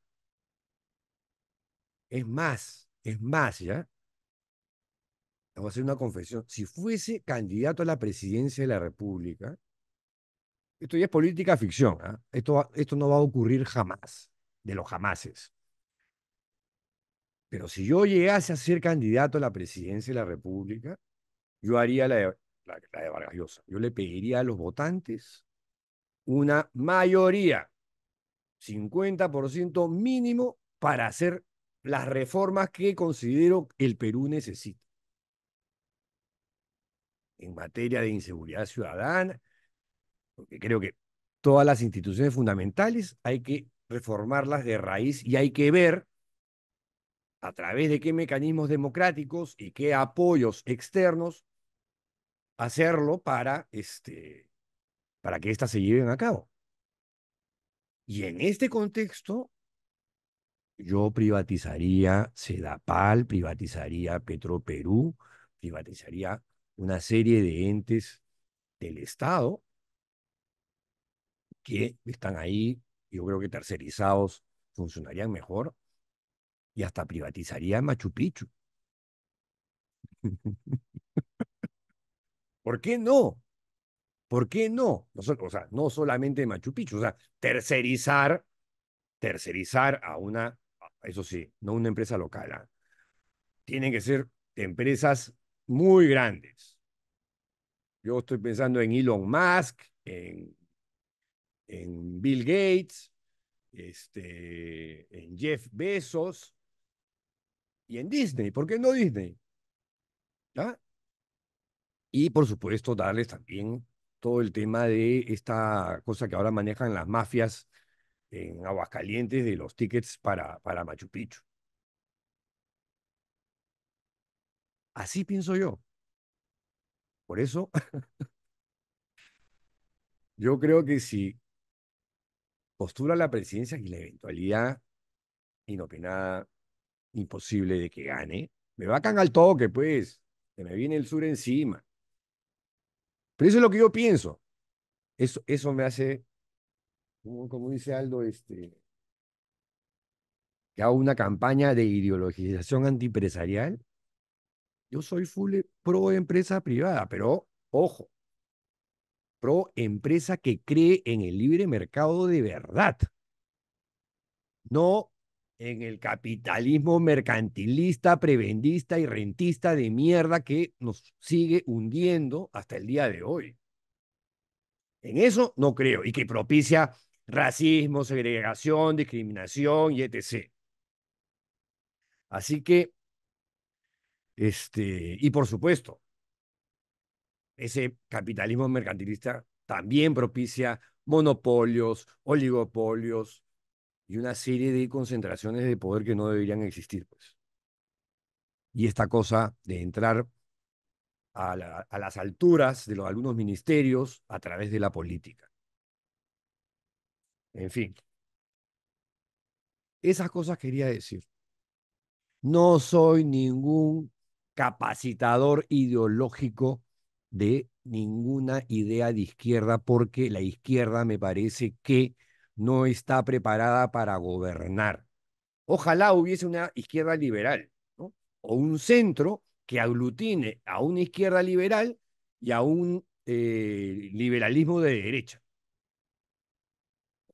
Es más, es más, ¿ya? Voy a hacer una confesión. Si fuese candidato a la presidencia de la República, esto ya es política ficción, ¿ah? esto, esto no va a ocurrir jamás, de los jamases. Pero si yo llegase a ser candidato a la presidencia de la República, yo haría la de, la, de Vargas Llosa. Yo le pediría a los votantes una mayoría, 50% mínimo, para hacer las reformas que considero el Perú necesita. En materia de inseguridad ciudadana, porque creo que todas las instituciones fundamentales hay que reformarlas de raíz y hay que ver a través de qué mecanismos democráticos y qué apoyos externos hacerlo para, este, para que éstas se lleven a cabo. Y en este contexto, yo privatizaría Sedapal, privatizaría Petroperú, privatizaría una serie de entes del Estado que están ahí, yo creo que tercerizados funcionarían mejor y hasta privatizaría Machu Picchu. ¿Por qué no? ¿Por qué no? no o sea, no solamente Machu Picchu, o sea, tercerizar, tercerizar a una, eso sí, no una empresa local. ¿ah? Tienen que ser empresas muy grandes. Yo estoy pensando en Elon Musk, en, en Bill Gates, este, en Jeff Bezos, y en Disney, ¿por qué no Disney? ¿Ya? Y por supuesto, darles también todo el tema de esta cosa que ahora manejan las mafias en Aguascalientes de los tickets para, para Machu Picchu. Así pienso yo. Por eso, yo creo que si postula la presidencia y la eventualidad inopinada imposible de que gane. Me vacan al toque, pues. Se me viene el sur encima. Pero eso es lo que yo pienso. Eso, eso me hace, como, dice Aldo, este, que hago una campaña de ideologización antiempresarial. Yo soy full pro empresa privada, pero ojo, pro empresa que cree en el libre mercado de verdad. No en el capitalismo mercantilista, prebendista y rentista de mierda que nos sigue hundiendo hasta el día de hoy. En eso no creo y que propicia racismo, segregación, discriminación y etc. Así que, este, y por supuesto, ese capitalismo mercantilista también propicia monopolios, oligopolios, y una serie de concentraciones de poder que no deberían existir. Pues. Y esta cosa de entrar a, las alturas de los algunos ministerios a través de la política. En fin, esas cosas quería decir. No soy ningún capacitador ideológico de ninguna idea de izquierda porque la izquierda me parece que no está preparada para gobernar. Ojalá hubiese una izquierda liberal ¿no? o un centro que aglutine a una izquierda liberal y a un eh, liberalismo de derecha.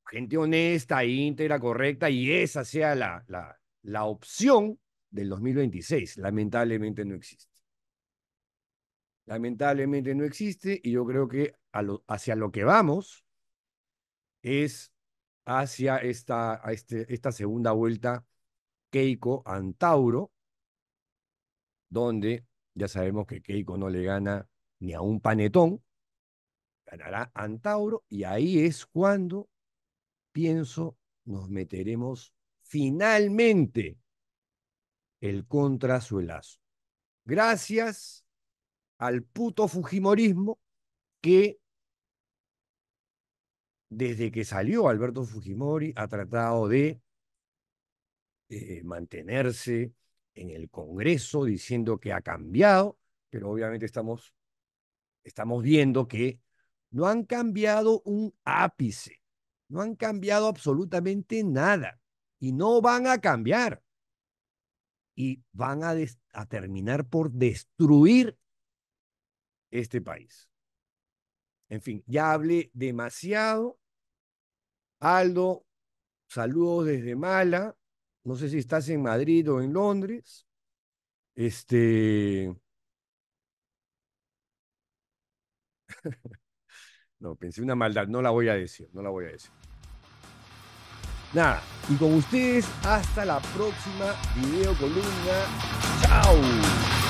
Gente honesta, íntegra, correcta, y esa sea la, la, opción del 2026. Lamentablemente no existe lamentablemente no existe y yo creo que hacia lo que vamos es hacia esta, este, esta segunda vuelta Keiko Antauro, donde ya sabemos que Keiko no le gana ni a un panetón, ganará Antauro y ahí es cuando, pienso, nos meteremos finalmente el contra Gracias al puto Fujimorismo que desde que salió Alberto Fujimori, ha tratado de eh, mantenerse en el Congreso diciendo que ha cambiado, pero obviamente estamos, estamos viendo que no han cambiado un ápice, no han cambiado absolutamente nada y no van a cambiar. Y van a, a terminar por destruir este país. En fin, ya hablé demasiado Aldo, saludos desde Mala. No sé si estás en Madrid o en Londres. Este. no, pensé una maldad, no la voy a decir, no la voy a decir. Nada, y con ustedes hasta la próxima video columna. ¡Chao!